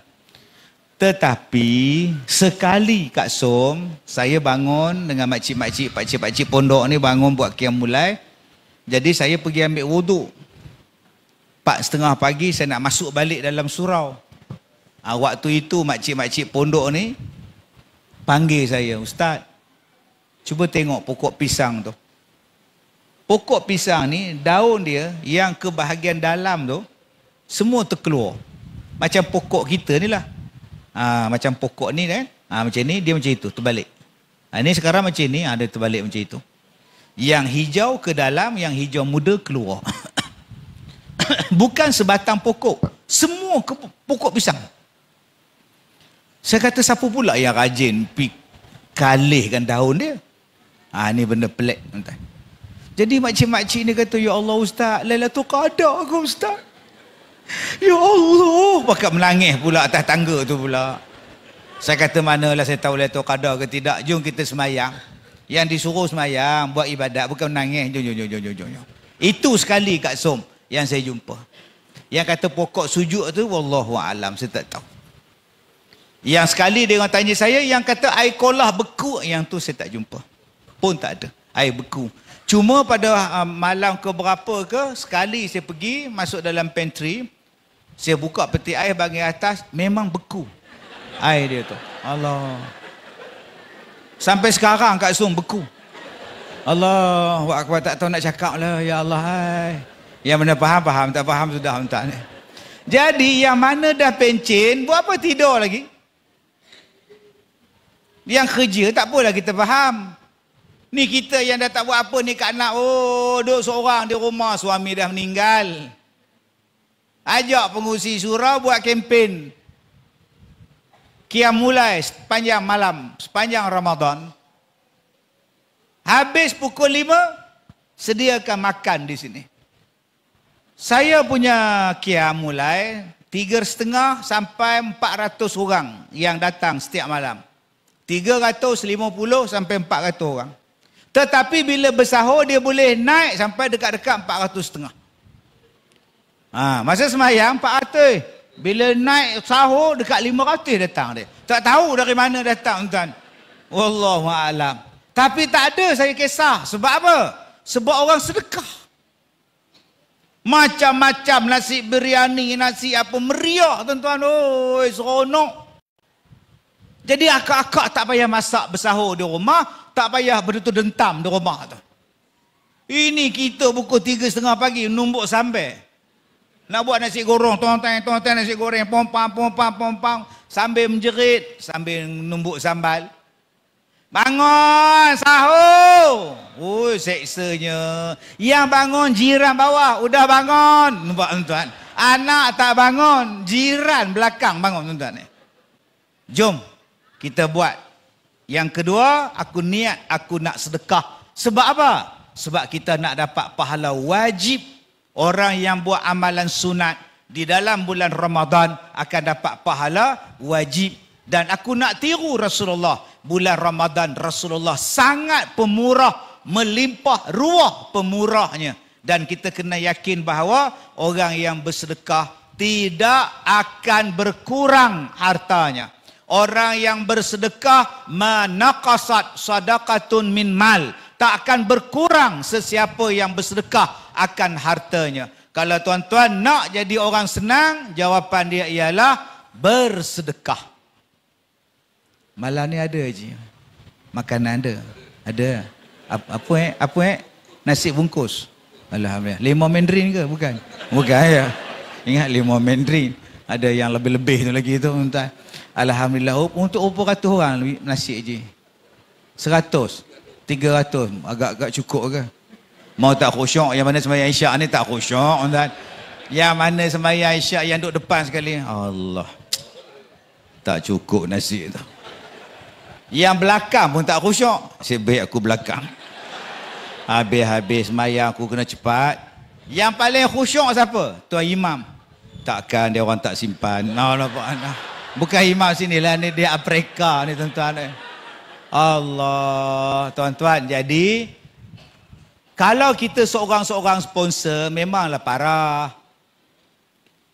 tetapi sekali Kak Som saya bangun dengan makcik-makcik pakcik-pakcik pondok ni bangun buat kiam mulai jadi saya pergi ambil wuduk setengah pagi saya nak masuk balik dalam surau Ha, waktu itu makcik-makcik pondok ni panggil saya, Ustaz, cuba tengok pokok pisang tu. Pokok pisang ni, daun dia yang ke bahagian dalam tu, semua terkeluar. Macam pokok kita ni lah. Ha, macam pokok ni kan. Ha, macam ni, dia macam itu, terbalik. Ha, ni sekarang macam ni, ada ha, terbalik macam itu. Yang hijau ke dalam, yang hijau muda keluar. Bukan sebatang pokok. Semua ke pokok pisang. Saya kata siapa pula yang rajin pik kalihkan daun dia? Ha ni benda pelik tuan. Jadi makcik-makcik ni kata ya Allah ustaz, Lailatul Qadar aku ustaz. Ya Allah, pakat menangis pula atas tangga tu pula. Saya kata manalah saya tahu Lailatul Qadar ke tidak. Jom kita semayang. Yang disuruh semayang, buat ibadat bukan menangis. Jom, jom, jom, jom, jom, Itu sekali Kak Som yang saya jumpa. Yang kata pokok sujud tu, Wallahu'alam, saya tak tahu. Yang sekali dia orang tanya saya, yang kata air kolah beku, yang tu saya tak jumpa. Pun tak ada. Air beku. Cuma pada um, malam ke berapa ke, sekali saya pergi masuk dalam pantry, saya buka peti air bagi atas, memang beku. Air dia tu. Allah. Sampai sekarang kat sum beku. Allah, aku tak tahu nak cakap lah. Ya Allah, hai. Yang mana faham, faham. Tak faham, sudah. Tak. Jadi, yang mana dah pencin, buat apa tidur lagi? Yang kerja tak apalah kita faham. Ni kita yang dah tak buat apa ni kat anak. Oh, duduk seorang di rumah suami dah meninggal. Ajak pengusi surau buat kempen. Kiam mulai sepanjang malam, sepanjang Ramadan. Habis pukul lima sediakan makan di sini. Saya punya kiam mulai, tiga setengah sampai empat ratus orang yang datang setiap malam. 350 sampai 400 orang. Tetapi bila bersahur dia boleh naik sampai dekat-dekat 400 setengah. Ha, masa semayang 400. Bila naik sahur dekat 500 datang dia. Tak tahu dari mana datang tuan. Wallahu alam. Tapi tak ada saya kisah. Sebab apa? Sebab orang sedekah. Macam-macam nasi biryani, nasi apa meriah tuan-tuan. Oi, seronok. Jadi akak-akak tak payah masak bersahur di rumah, tak payah berdutu dentam di rumah tu. Ini kita pukul tiga setengah pagi numbuk sambal. Nak buat nasi goreng, tuan-tuan, nasi goreng, pompang, pompang, pompang. Sambil menjerit, sambil numbuk sambal. Bangun, sahur. Ui, seksanya. Yang bangun, jiran bawah. Udah bangun. Nampak, tuan-tuan. Anak tak bangun, jiran belakang bangun, tuan-tuan. Jom, kita buat. Yang kedua, aku niat aku nak sedekah. Sebab apa? Sebab kita nak dapat pahala wajib. Orang yang buat amalan sunat di dalam bulan Ramadan akan dapat pahala wajib. Dan aku nak tiru Rasulullah. Bulan Ramadan Rasulullah sangat pemurah. Melimpah ruah pemurahnya. Dan kita kena yakin bahawa orang yang bersedekah tidak akan berkurang hartanya orang yang bersedekah manaqasat sadaqatun min mal tak akan berkurang sesiapa yang bersedekah akan hartanya kalau tuan-tuan nak jadi orang senang jawapan dia ialah bersedekah malah ni ada je makanan ada ada apa, eh apa eh nasi bungkus alhamdulillah limau mandarin ke bukan bukan ya ingat limau mandarin ada yang lebih-lebih tu lagi tu tuan-tuan Alhamdulillah untuk berapa ratus orang nasi je. Seratus. Tiga ratus. Agak-agak cukup ke? Mau tak khusyuk yang mana sembahyang isyak ni tak khusyuk. Dan yang mana sembahyang isyak yang duduk depan sekali. Allah. Tak cukup nasi tu. Yang belakang pun tak khusyuk. Sebaik aku belakang. Habis-habis sembahyang aku kena cepat. Yang paling khusyuk siapa? Tuan Imam. Takkan dia orang tak simpan. Nah, nah, nah. nah. Bukan imam sini lah ni dia Afrika ni tuan-tuan. Allah, tuan-tuan. Jadi kalau kita seorang-seorang sponsor memanglah parah.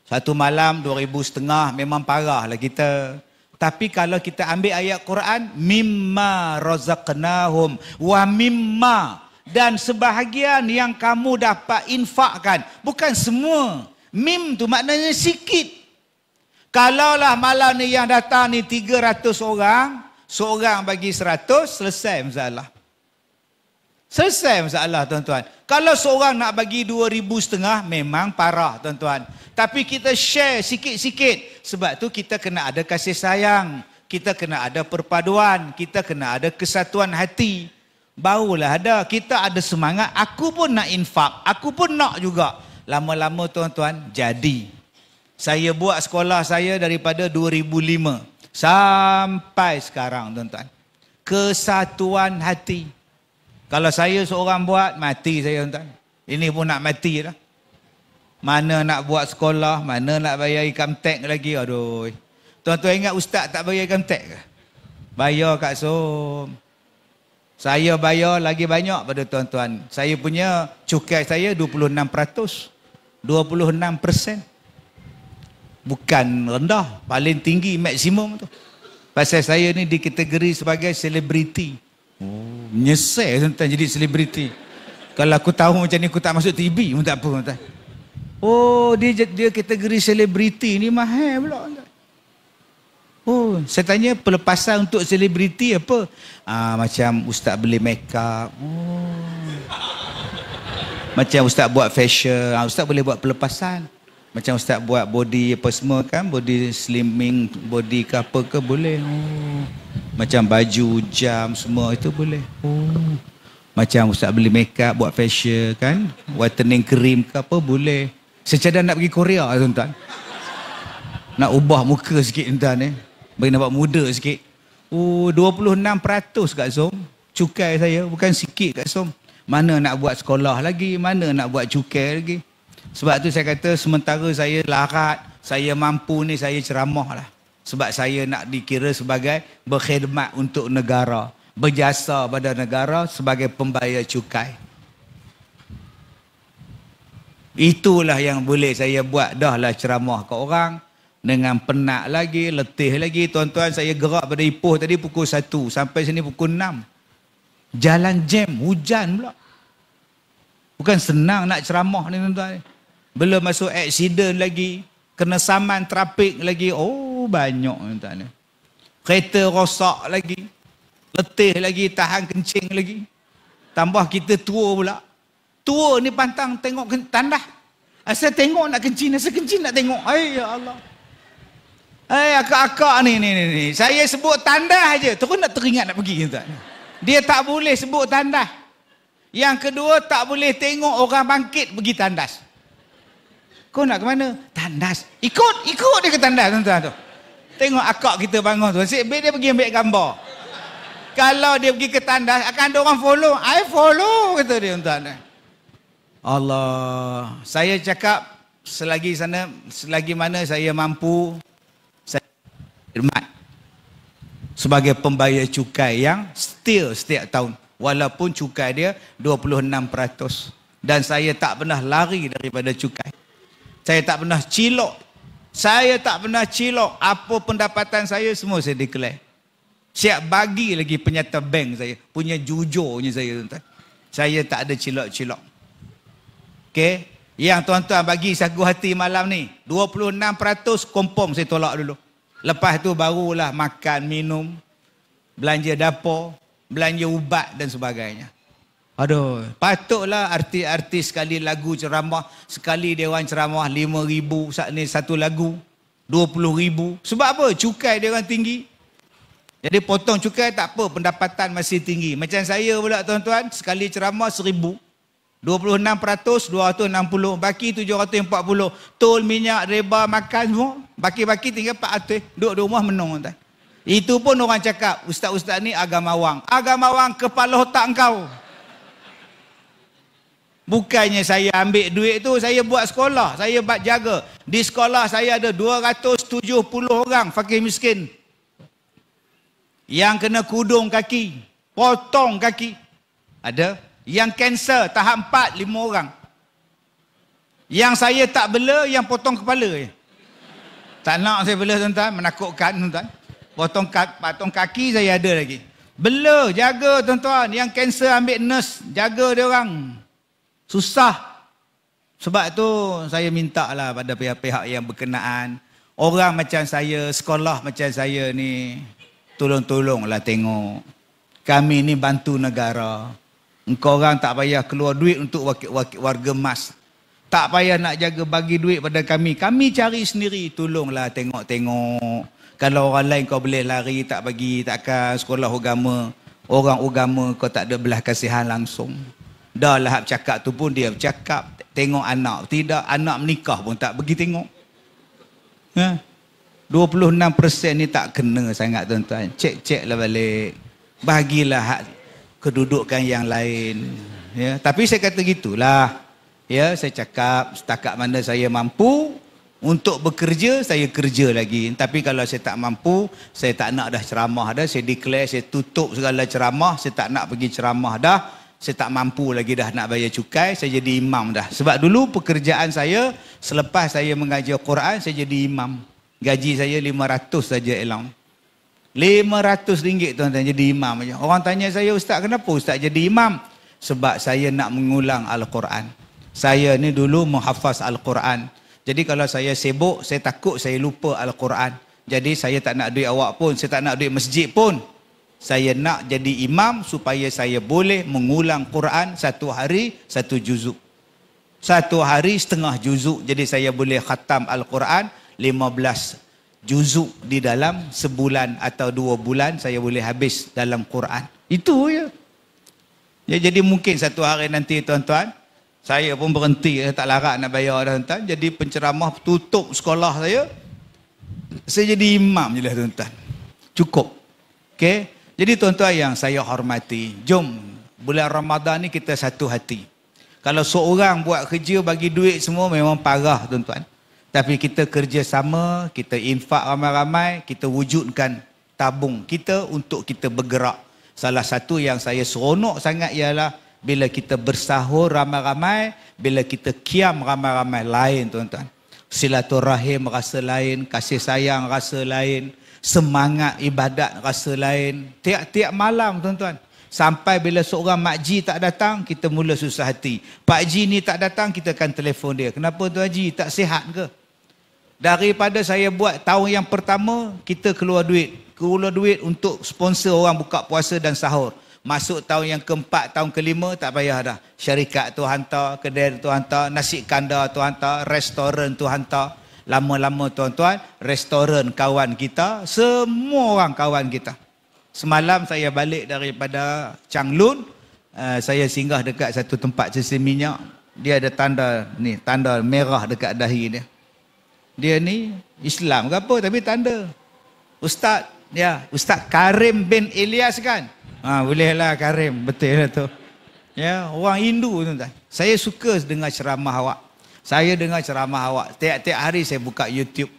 Satu malam dua ribu setengah memang parah lah kita. Tapi kalau kita ambil ayat Quran, mimma razaqnahum wa mimma dan sebahagian yang kamu dapat infakkan. Bukan semua. Mim tu maknanya sikit. Kalaulah malam ni yang datang ni 300 orang, seorang bagi 100, selesai masalah. Selesai masalah tuan-tuan. Kalau seorang nak bagi 2,000 setengah, memang parah tuan-tuan. Tapi kita share sikit-sikit. Sebab tu kita kena ada kasih sayang. Kita kena ada perpaduan. Kita kena ada kesatuan hati. Barulah ada. Kita ada semangat. Aku pun nak infak. Aku pun nak juga. Lama-lama tuan-tuan, jadi. Saya buat sekolah saya daripada 2005 sampai sekarang tuan-tuan. Kesatuan hati. Kalau saya seorang buat, mati saya tuan-tuan. Ini pun nak mati lah. Mana nak buat sekolah, mana nak bayar ikan tek lagi, aduh. Tuan-tuan ingat ustaz tak bayar ikan tek ke? Bayar Kak Som. Saya bayar lagi banyak pada tuan-tuan. Saya punya cukai saya 26%. 26% bukan rendah paling tinggi maksimum tu pasal saya ni dikategori sebagai selebriti oh, menyesal ya tentang jadi selebriti kalau aku tahu macam ni aku tak masuk TV pun tak apa tuan. oh dia dia kategori selebriti ni mahal pula oh saya tanya pelepasan untuk selebriti apa ah, macam ustaz beli make oh. macam ustaz buat fashion ah, ustaz boleh buat pelepasan macam ustaz buat body apa semua kan, body slimming, body ke apa ke boleh. Oh. Macam baju, jam semua itu boleh. Oh. Macam ustaz beli make up buat fashion kan, whitening cream ke apa boleh. Secara nak pergi Korea tuan-tuan. Nak ubah muka sikit tuan-tuan eh. Bagi nampak muda sikit. Oh, 26% kat Zoom. Cukai saya, bukan sikit kat Zoom. Mana nak buat sekolah lagi, mana nak buat cukai lagi. Sebab tu saya kata sementara saya larat, saya mampu ni saya ceramah lah. Sebab saya nak dikira sebagai berkhidmat untuk negara. Berjasa pada negara sebagai pembayar cukai. Itulah yang boleh saya buat dah lah ceramah ke orang. Dengan penat lagi, letih lagi. Tuan-tuan saya gerak pada Ipoh tadi pukul 1 sampai sini pukul 6. Jalan jam, hujan pula. Bukan senang nak ceramah ni tuan-tuan. Belum masuk aksiden lagi. Kena saman trafik lagi. Oh banyak. Kereta rosak lagi. Letih lagi. Tahan kencing lagi. Tambah kita tua pula. Tua ni pantang tengok tandah. Asal tengok nak kencing. Asal kencing nak tengok. Ay, ya Allah. Hai hey, akak-akak ni, ni ni ni Saya sebut tandah aje. Terus nak teringat nak pergi tuan. Dia tak boleh sebut tandah. Yang kedua tak boleh tengok orang bangkit pergi tandas. Kau nak ke mana? Tandas. Ikut, ikut dia ke tandas tuan-tuan tu. Tengok akak kita bangun tu. Asyik dia pergi ambil gambar. Kalau dia pergi ke tandas, akan ada orang follow. I follow, kata dia tuan-tuan. Allah. Saya cakap, selagi sana, selagi mana saya mampu, saya hormat. Sebagai pembayar cukai yang still setiap tahun. Walaupun cukai dia 26%. Dan saya tak pernah lari daripada cukai. Saya tak pernah cilok. Saya tak pernah cilok. Apa pendapatan saya semua saya declare. Siap bagi lagi penyata bank saya. Punya jujurnya saya tuan Saya tak ada cilok-cilok. Okay, Yang tuan-tuan bagi sagu hati malam ni. 26% kompom saya tolak dulu. Lepas tu barulah makan, minum. Belanja dapur. Belanja ubat dan sebagainya. Aduh. Patutlah artis-artis sekali lagu ceramah, sekali dewan ceramah 5000 saat ni satu lagu 20000. Sebab apa? Cukai dia orang tinggi. Jadi potong cukai tak apa, pendapatan masih tinggi. Macam saya pula tuan-tuan, sekali ceramah 1000 26%, baki 740. Tol minyak, reba, makan semua. Baki-baki tinggal 400. Duduk di rumah menung. Itu pun orang cakap, ustaz-ustaz ni agama wang, agama wang kepala otak kau. Bukannya saya ambil duit tu, saya buat sekolah, saya buat jaga. Di sekolah saya ada 270 orang fakir miskin. Yang kena kudung kaki, potong kaki. Ada. Yang kanser, tahap 4, 5 orang. Yang saya tak bela, yang potong kepala. Je. Tak nak saya bela tuan-tuan, menakutkan tuan-tuan. Potong, potong kaki saya ada lagi. Bela, jaga tuan-tuan. Yang kanser ambil nurse, jaga dia orang. Susah. Sebab tu saya minta lah pada pihak-pihak yang berkenaan. Orang macam saya, sekolah macam saya ni. tolong tolong lah tengok. Kami ni bantu negara. Engkau orang tak payah keluar duit untuk wakil-wakil warga emas. Tak payah nak jaga bagi duit pada kami. Kami cari sendiri. Tolonglah tengok-tengok. Kalau orang lain kau boleh lari, tak bagi, takkan sekolah agama. Orang agama kau tak ada belah kasihan langsung. Dah lah cakap tu pun dia bercakap tengok anak. Tidak anak menikah pun tak pergi tengok. Ha? 26% ni tak kena sangat tuan-tuan. Cek-cek lah balik. Bagilah hak kedudukan yang lain. Ya, tapi saya kata gitulah. Ya, saya cakap setakat mana saya mampu untuk bekerja, saya kerja lagi. Tapi kalau saya tak mampu, saya tak nak dah ceramah dah. Saya declare, saya tutup segala ceramah. Saya tak nak pergi ceramah dah saya tak mampu lagi dah nak bayar cukai, saya jadi imam dah. Sebab dulu pekerjaan saya, selepas saya mengajar Quran, saya jadi imam. Gaji saya 500 saja elang. 500 ringgit tuan-tuan jadi imam. Orang tanya saya, ustaz kenapa ustaz jadi imam? Sebab saya nak mengulang Al-Quran. Saya ni dulu menghafaz Al-Quran. Jadi kalau saya sibuk, saya takut saya lupa Al-Quran. Jadi saya tak nak duit awak pun, saya tak nak duit masjid pun saya nak jadi imam supaya saya boleh mengulang Quran satu hari satu juzuk. Satu hari setengah juzuk jadi saya boleh khatam Al-Quran 15 juzuk di dalam sebulan atau dua bulan saya boleh habis dalam Quran. Itu ya. Ya jadi mungkin satu hari nanti tuan-tuan saya pun berhenti saya tak larat nak bayar tuan-tuan jadi penceramah tutup sekolah saya saya jadi imam jelah tuan-tuan. Cukup. okay. Jadi tuan-tuan yang saya hormati, jom bulan Ramadan ni kita satu hati. Kalau seorang buat kerja bagi duit semua memang parah tuan-tuan. Tapi kita kerjasama, kita infak ramai-ramai, kita wujudkan tabung kita untuk kita bergerak. Salah satu yang saya seronok sangat ialah bila kita bersahur ramai-ramai, bila kita kiam ramai-ramai lain tuan-tuan. Silaturahim rasa lain, kasih sayang rasa lain semangat ibadat rasa lain tiap-tiap malam tuan-tuan sampai bila seorang makji tak datang kita mula susah hati pak ji ni tak datang kita akan telefon dia kenapa tuan ji tak sihat ke daripada saya buat tahun yang pertama kita keluar duit keluar duit untuk sponsor orang buka puasa dan sahur Masuk tahun yang keempat, tahun kelima, tak payah dah. Syarikat tu hantar, kedai tu hantar, nasi kandar tu hantar, restoran tu hantar. Lama-lama tuan-tuan, restoran kawan kita, semua orang kawan kita. Semalam saya balik daripada Changlun, eh, saya singgah dekat satu tempat cuci minyak. Dia ada tanda ni, tanda merah dekat dahi dia. Dia ni Islam ke apa tapi tanda. Ustaz, ya, Ustaz Karim bin Elias kan? Ha, bolehlah Karim, betul lah tu. Ya, orang Hindu tuan-tuan. Saya suka dengar ceramah awak. Saya dengar ceramah awak. Tiap-tiap hari saya buka YouTube.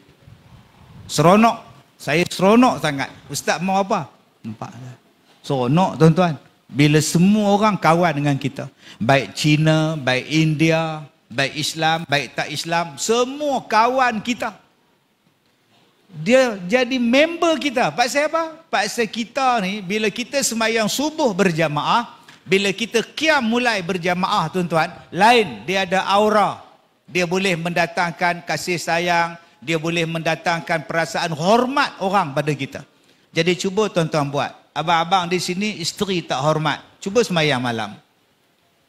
Seronok. Saya seronok sangat. Ustaz mau apa? Nampak. Seronok tuan-tuan. Bila semua orang kawan dengan kita. Baik Cina, baik India, baik Islam, baik tak Islam. Semua kawan kita. Dia jadi member kita. Paksa apa? Paksa kita ni, bila kita semayang subuh berjamaah, bila kita kiam mulai berjamaah tuan-tuan, lain dia ada aura. Dia boleh mendatangkan kasih sayang, dia boleh mendatangkan perasaan hormat orang pada kita. Jadi cuba tuan-tuan buat. Abang-abang di sini isteri tak hormat. Cuba semayang malam.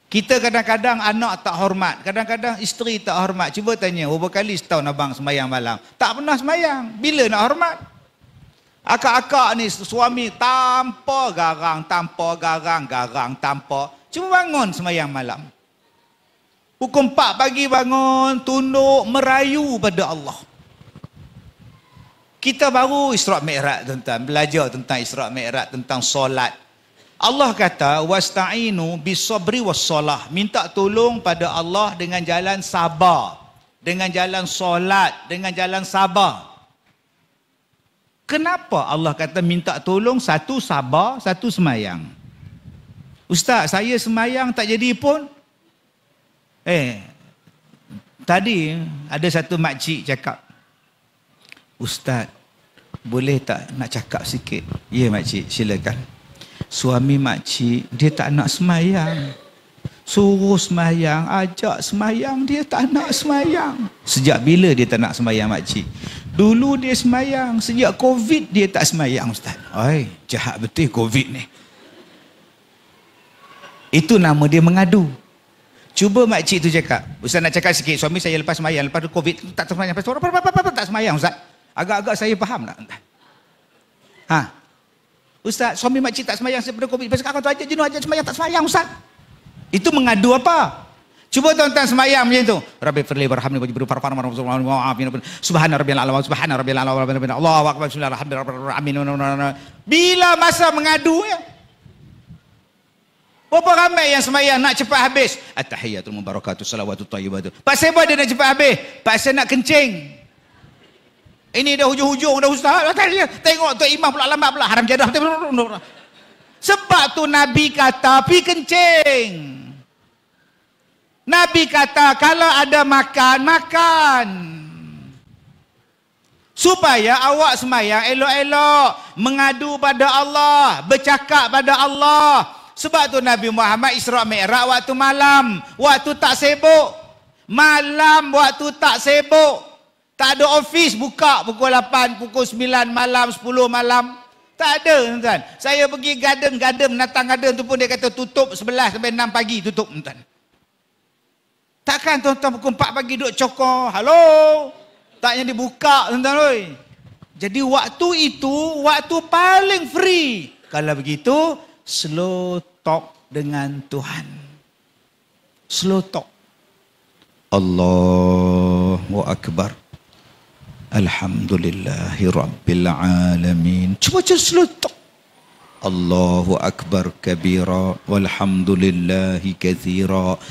Kita kadang-kadang anak tak hormat. Kadang-kadang isteri tak hormat. Cuba tanya, berapa kali setahun abang semayang malam? Tak pernah semayang. Bila nak hormat? Akak-akak ni suami tanpa garang, tanpa garang, garang, tanpa. Cuba bangun semayang malam. Pukul 4 pagi bangun, tunduk, merayu pada Allah. Kita baru Isra Mi'raj tuan-tuan, belajar tentang Isra Mi'raj, tentang solat. Allah kata, "Wasta'inu bisabri was Minta tolong pada Allah dengan jalan sabar, dengan jalan solat, dengan jalan sabar. Kenapa Allah kata minta tolong satu sabar, satu semayang? Ustaz, saya semayang tak jadi pun, Eh, tadi ada satu makcik cakap, Ustaz, boleh tak nak cakap sikit? Ya makcik, silakan. Suami makcik, dia tak nak semayang. Suruh semayang, ajak semayang, dia tak nak semayang. Sejak bila dia tak nak semayang makcik? Dulu dia semayang, sejak covid dia tak semayang ustaz. Oi, jahat betul covid ni. Itu nama dia mengadu. Cuba makcik tu cakap. Ustaz nak cakap sikit. Suami saya lepas semayang. Lepas tu COVID tak semayang. Lepas tu apa, apa, apa, tak semayang Ustaz. Agak-agak saya faham lah. Ha. Ustaz, suami makcik tak semayang sebelum COVID. Lepas sekarang tu ajak jenuh ajak semayang. Tak semayang Ustaz. Itu mengadu apa? Cuba tonton tuan semayang macam tu. Rabbi Firli Barhamni Baji Buru Farfan Marhamu Wa Amin Subhanahu Rabbil Alamah Subhanahu Rabbil Alamah Allah Wa Akbar Bismillah Rahman Rahman Bila masa mengadu ya? Berapa ramai yang semayang nak cepat habis? At-tahiyyatul mubarakatuh salawatul tayyibatuh. Pak Seba dia nak cepat habis? Pak Pasal nak kencing. Ini dah hujung-hujung dah ustaz. Tengok tu imam pula lambat pula. Haram jadah. Sebab tu Nabi kata pi kencing. Nabi kata kalau ada makan, makan. Supaya awak semayang elok-elok. Mengadu pada Allah. Bercakap pada Allah. Sebab tu Nabi Muhammad Isra Mi'raj waktu malam, waktu tak sibuk. Malam waktu tak sibuk. Tak ada ofis buka pukul 8, pukul 9 malam, 10 malam. Tak ada tuan. Saya pergi garden-garden natang garden tu pun dia kata tutup 11 sampai 6 pagi tutup tuan. Takkan tuan-tuan pukul 4 pagi duduk cokor. Halo. Taknya dibuka tuan-tuan oi. Jadi waktu itu waktu paling free. Kalau begitu slow talk dengan Tuhan. Slow talk. Allahu Akbar. Alhamdulillahi Rabbil Alamin. Cuba cuba slow talk. Allahu Akbar kabira walhamdulillahi kathira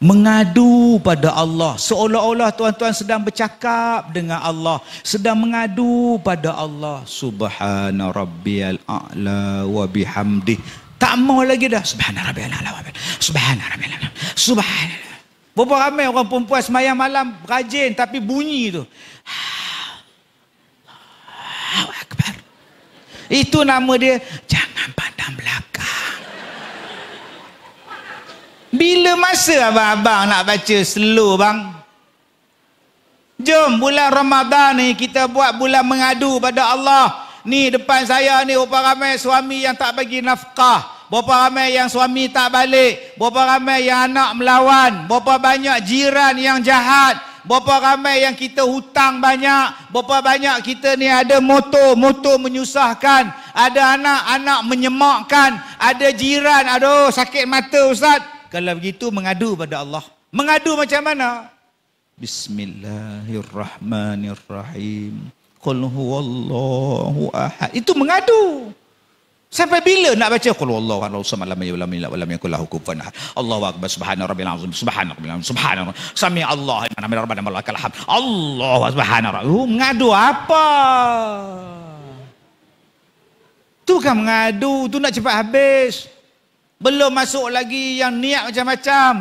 mengadu pada Allah seolah-olah tuan-tuan sedang bercakap dengan Allah sedang mengadu pada Allah subhana rabbiyal a'la wa bihamdi tak mau lagi dah subhana rabbiyal a'la wa bihamdi subhana rabbiyal a'la subhana berapa ramai orang perempuan semayang malam rajin tapi bunyi tu Allahu Akbar itu nama dia jangan pandang belakang bila masa abang-abang nak baca slow bang? Jom bulan Ramadan ni kita buat bulan mengadu pada Allah. Ni depan saya ni berapa ramai suami yang tak bagi nafkah. Berapa ramai yang suami tak balik. Berapa ramai yang anak melawan. Berapa banyak jiran yang jahat. Berapa ramai yang kita hutang banyak. Berapa banyak kita ni ada motor. Motor menyusahkan. Ada anak-anak menyemakkan. Ada jiran. Aduh sakit mata Ustaz. Kalau begitu mengadu pada Allah. Mengadu macam mana? Bismillahirrahmanirrahim. Qul huwallahu ahad. Itu mengadu. Sampai bila nak baca qul huwallahu ahad lam yalid walam yulad walam yakul lahu kufuwan ahad. Allahu akbar subhana rabbil azim subhana rabbil azim subhana sami Allah liman hamidah rabbana malakal hamd. Allahu subhana rabbil mengadu apa? Tu kan mengadu, tu nak cepat habis. Belum masuk lagi yang niat macam-macam.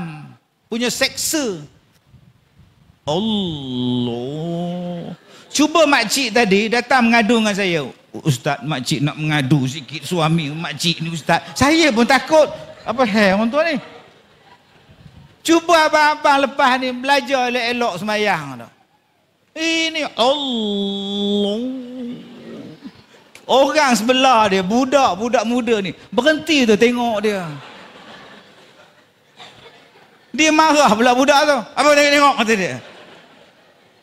Punya seksa. Allah. Cuba makcik tadi datang mengadu dengan saya. Ustaz, makcik nak mengadu sikit suami makcik ni ustaz. Saya pun takut. Apa hal orang tua ni? Cuba abang-abang lepas ni belajar elok-elok semayang. Ini Allah. Orang sebelah dia, budak-budak muda ni, berhenti tu tengok dia. Dia marah pula budak tu. Apa tengok tengok kata dia.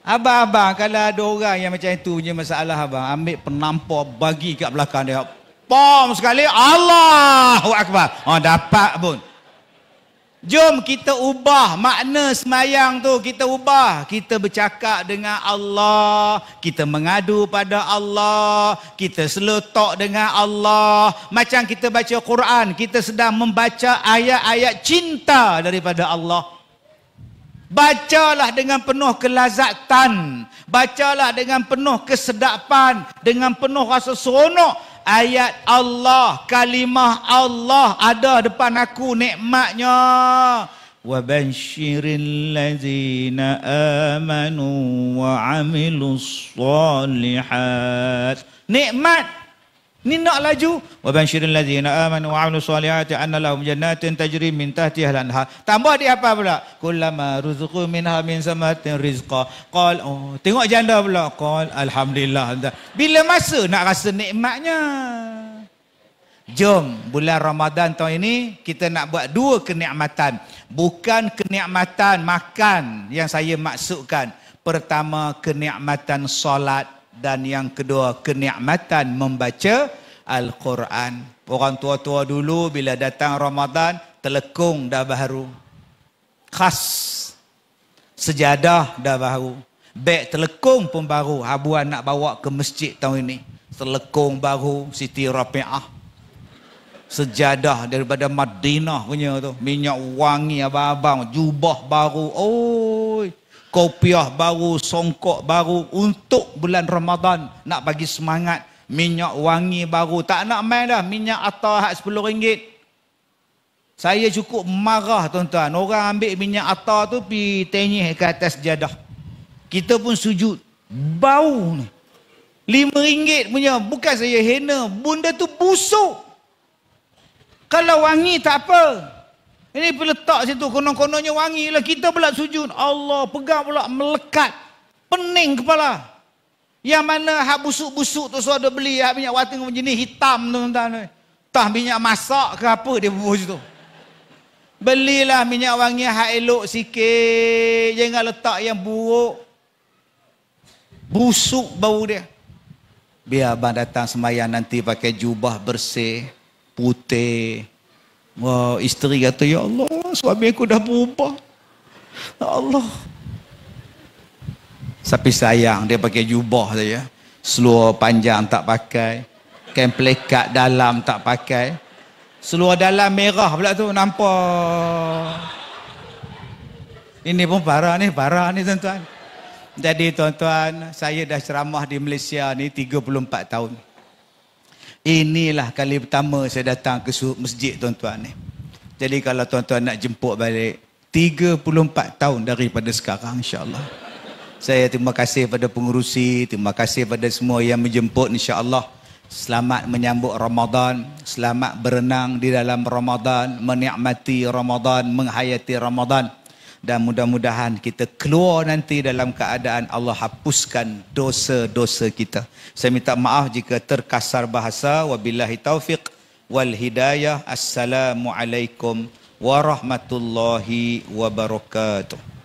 Abang-abang kalau ada orang yang macam itu punya masalah abang, ambil penampar bagi kat belakang dia. Pom sekali, Allahu Akbar. Oh dapat pun. Jom kita ubah makna semayang tu Kita ubah Kita bercakap dengan Allah Kita mengadu pada Allah Kita seletok dengan Allah Macam kita baca Quran Kita sedang membaca ayat-ayat cinta daripada Allah Bacalah dengan penuh kelazatan Bacalah dengan penuh kesedapan Dengan penuh rasa seronok ayat Allah, kalimah Allah ada depan aku nikmatnya. Wa bashirin lazina amanu wa amilus salihat. Nikmat Ni nak laju. Wa bansyirin ladzina amanu wa amilus solihati annalahum jannatin tajri min tahtiha al-anhar. Tambah dia apa pula? Kullama min minha min samatin rizqa. Qal oh, tengok janda pula. Qal alhamdulillah. Bila masa nak rasa nikmatnya? Jom bulan Ramadan tahun ini kita nak buat dua kenikmatan. Bukan kenikmatan makan yang saya maksudkan. Pertama kenikmatan solat dan yang kedua kenikmatan membaca Al-Quran. Orang tua-tua dulu bila datang Ramadan telekung dah baru. Khas. Sejadah dah baru. Beg telekung pun baru. Habuan nak bawa ke masjid tahun ini. Telekung baru Siti Rapi'ah. Sejadah daripada Madinah punya tu. Minyak wangi abang-abang. Jubah baru. Oh kopiah baru, songkok baru untuk bulan Ramadan nak bagi semangat minyak wangi baru tak nak main dah minyak atar hak 10 ringgit saya cukup marah tuan-tuan orang ambil minyak atar tu pi tenyih ke atas jadah kita pun sujud bau ni 5 ringgit punya bukan saya hina bunda tu busuk kalau wangi tak apa ini peletak situ konon-kononnya wangi lah. Kita pula sujud. Allah pegang pula melekat. Pening kepala. Yang mana hak busuk-busuk tu suara beli. Hak minyak wati jenis hitam tu. Tuan minyak masak ke apa dia bubuh situ. Belilah minyak wangi hak elok sikit. Jangan letak yang buruk. Busuk bau dia. Biar abang datang sembahyang nanti pakai jubah bersih. Putih. Wah, wow, isteri kata, Ya Allah, suami aku dah berubah. Ya Allah. sapi sayang, dia pakai jubah saja. Seluar panjang tak pakai. Kain pelekat dalam tak pakai. Seluar dalam merah pula tu, nampak. Ini pun parah ni, parah ni tuan-tuan. Jadi tuan-tuan, saya dah ceramah di Malaysia ni 34 tahun. Inilah kali pertama saya datang ke masjid tuan-tuan ni. Jadi kalau tuan-tuan nak jemput balik 34 tahun daripada sekarang insya-Allah. Saya terima kasih pada pengerusi, terima kasih pada semua yang menjemput insya-Allah. Selamat menyambut Ramadan, selamat berenang di dalam Ramadan, menikmati Ramadan, menghayati Ramadan dan mudah-mudahan kita keluar nanti dalam keadaan Allah hapuskan dosa-dosa kita. Saya minta maaf jika terkasar bahasa. Wa Wabillahi taufiq wal hidayah. Assalamualaikum warahmatullahi wabarakatuh.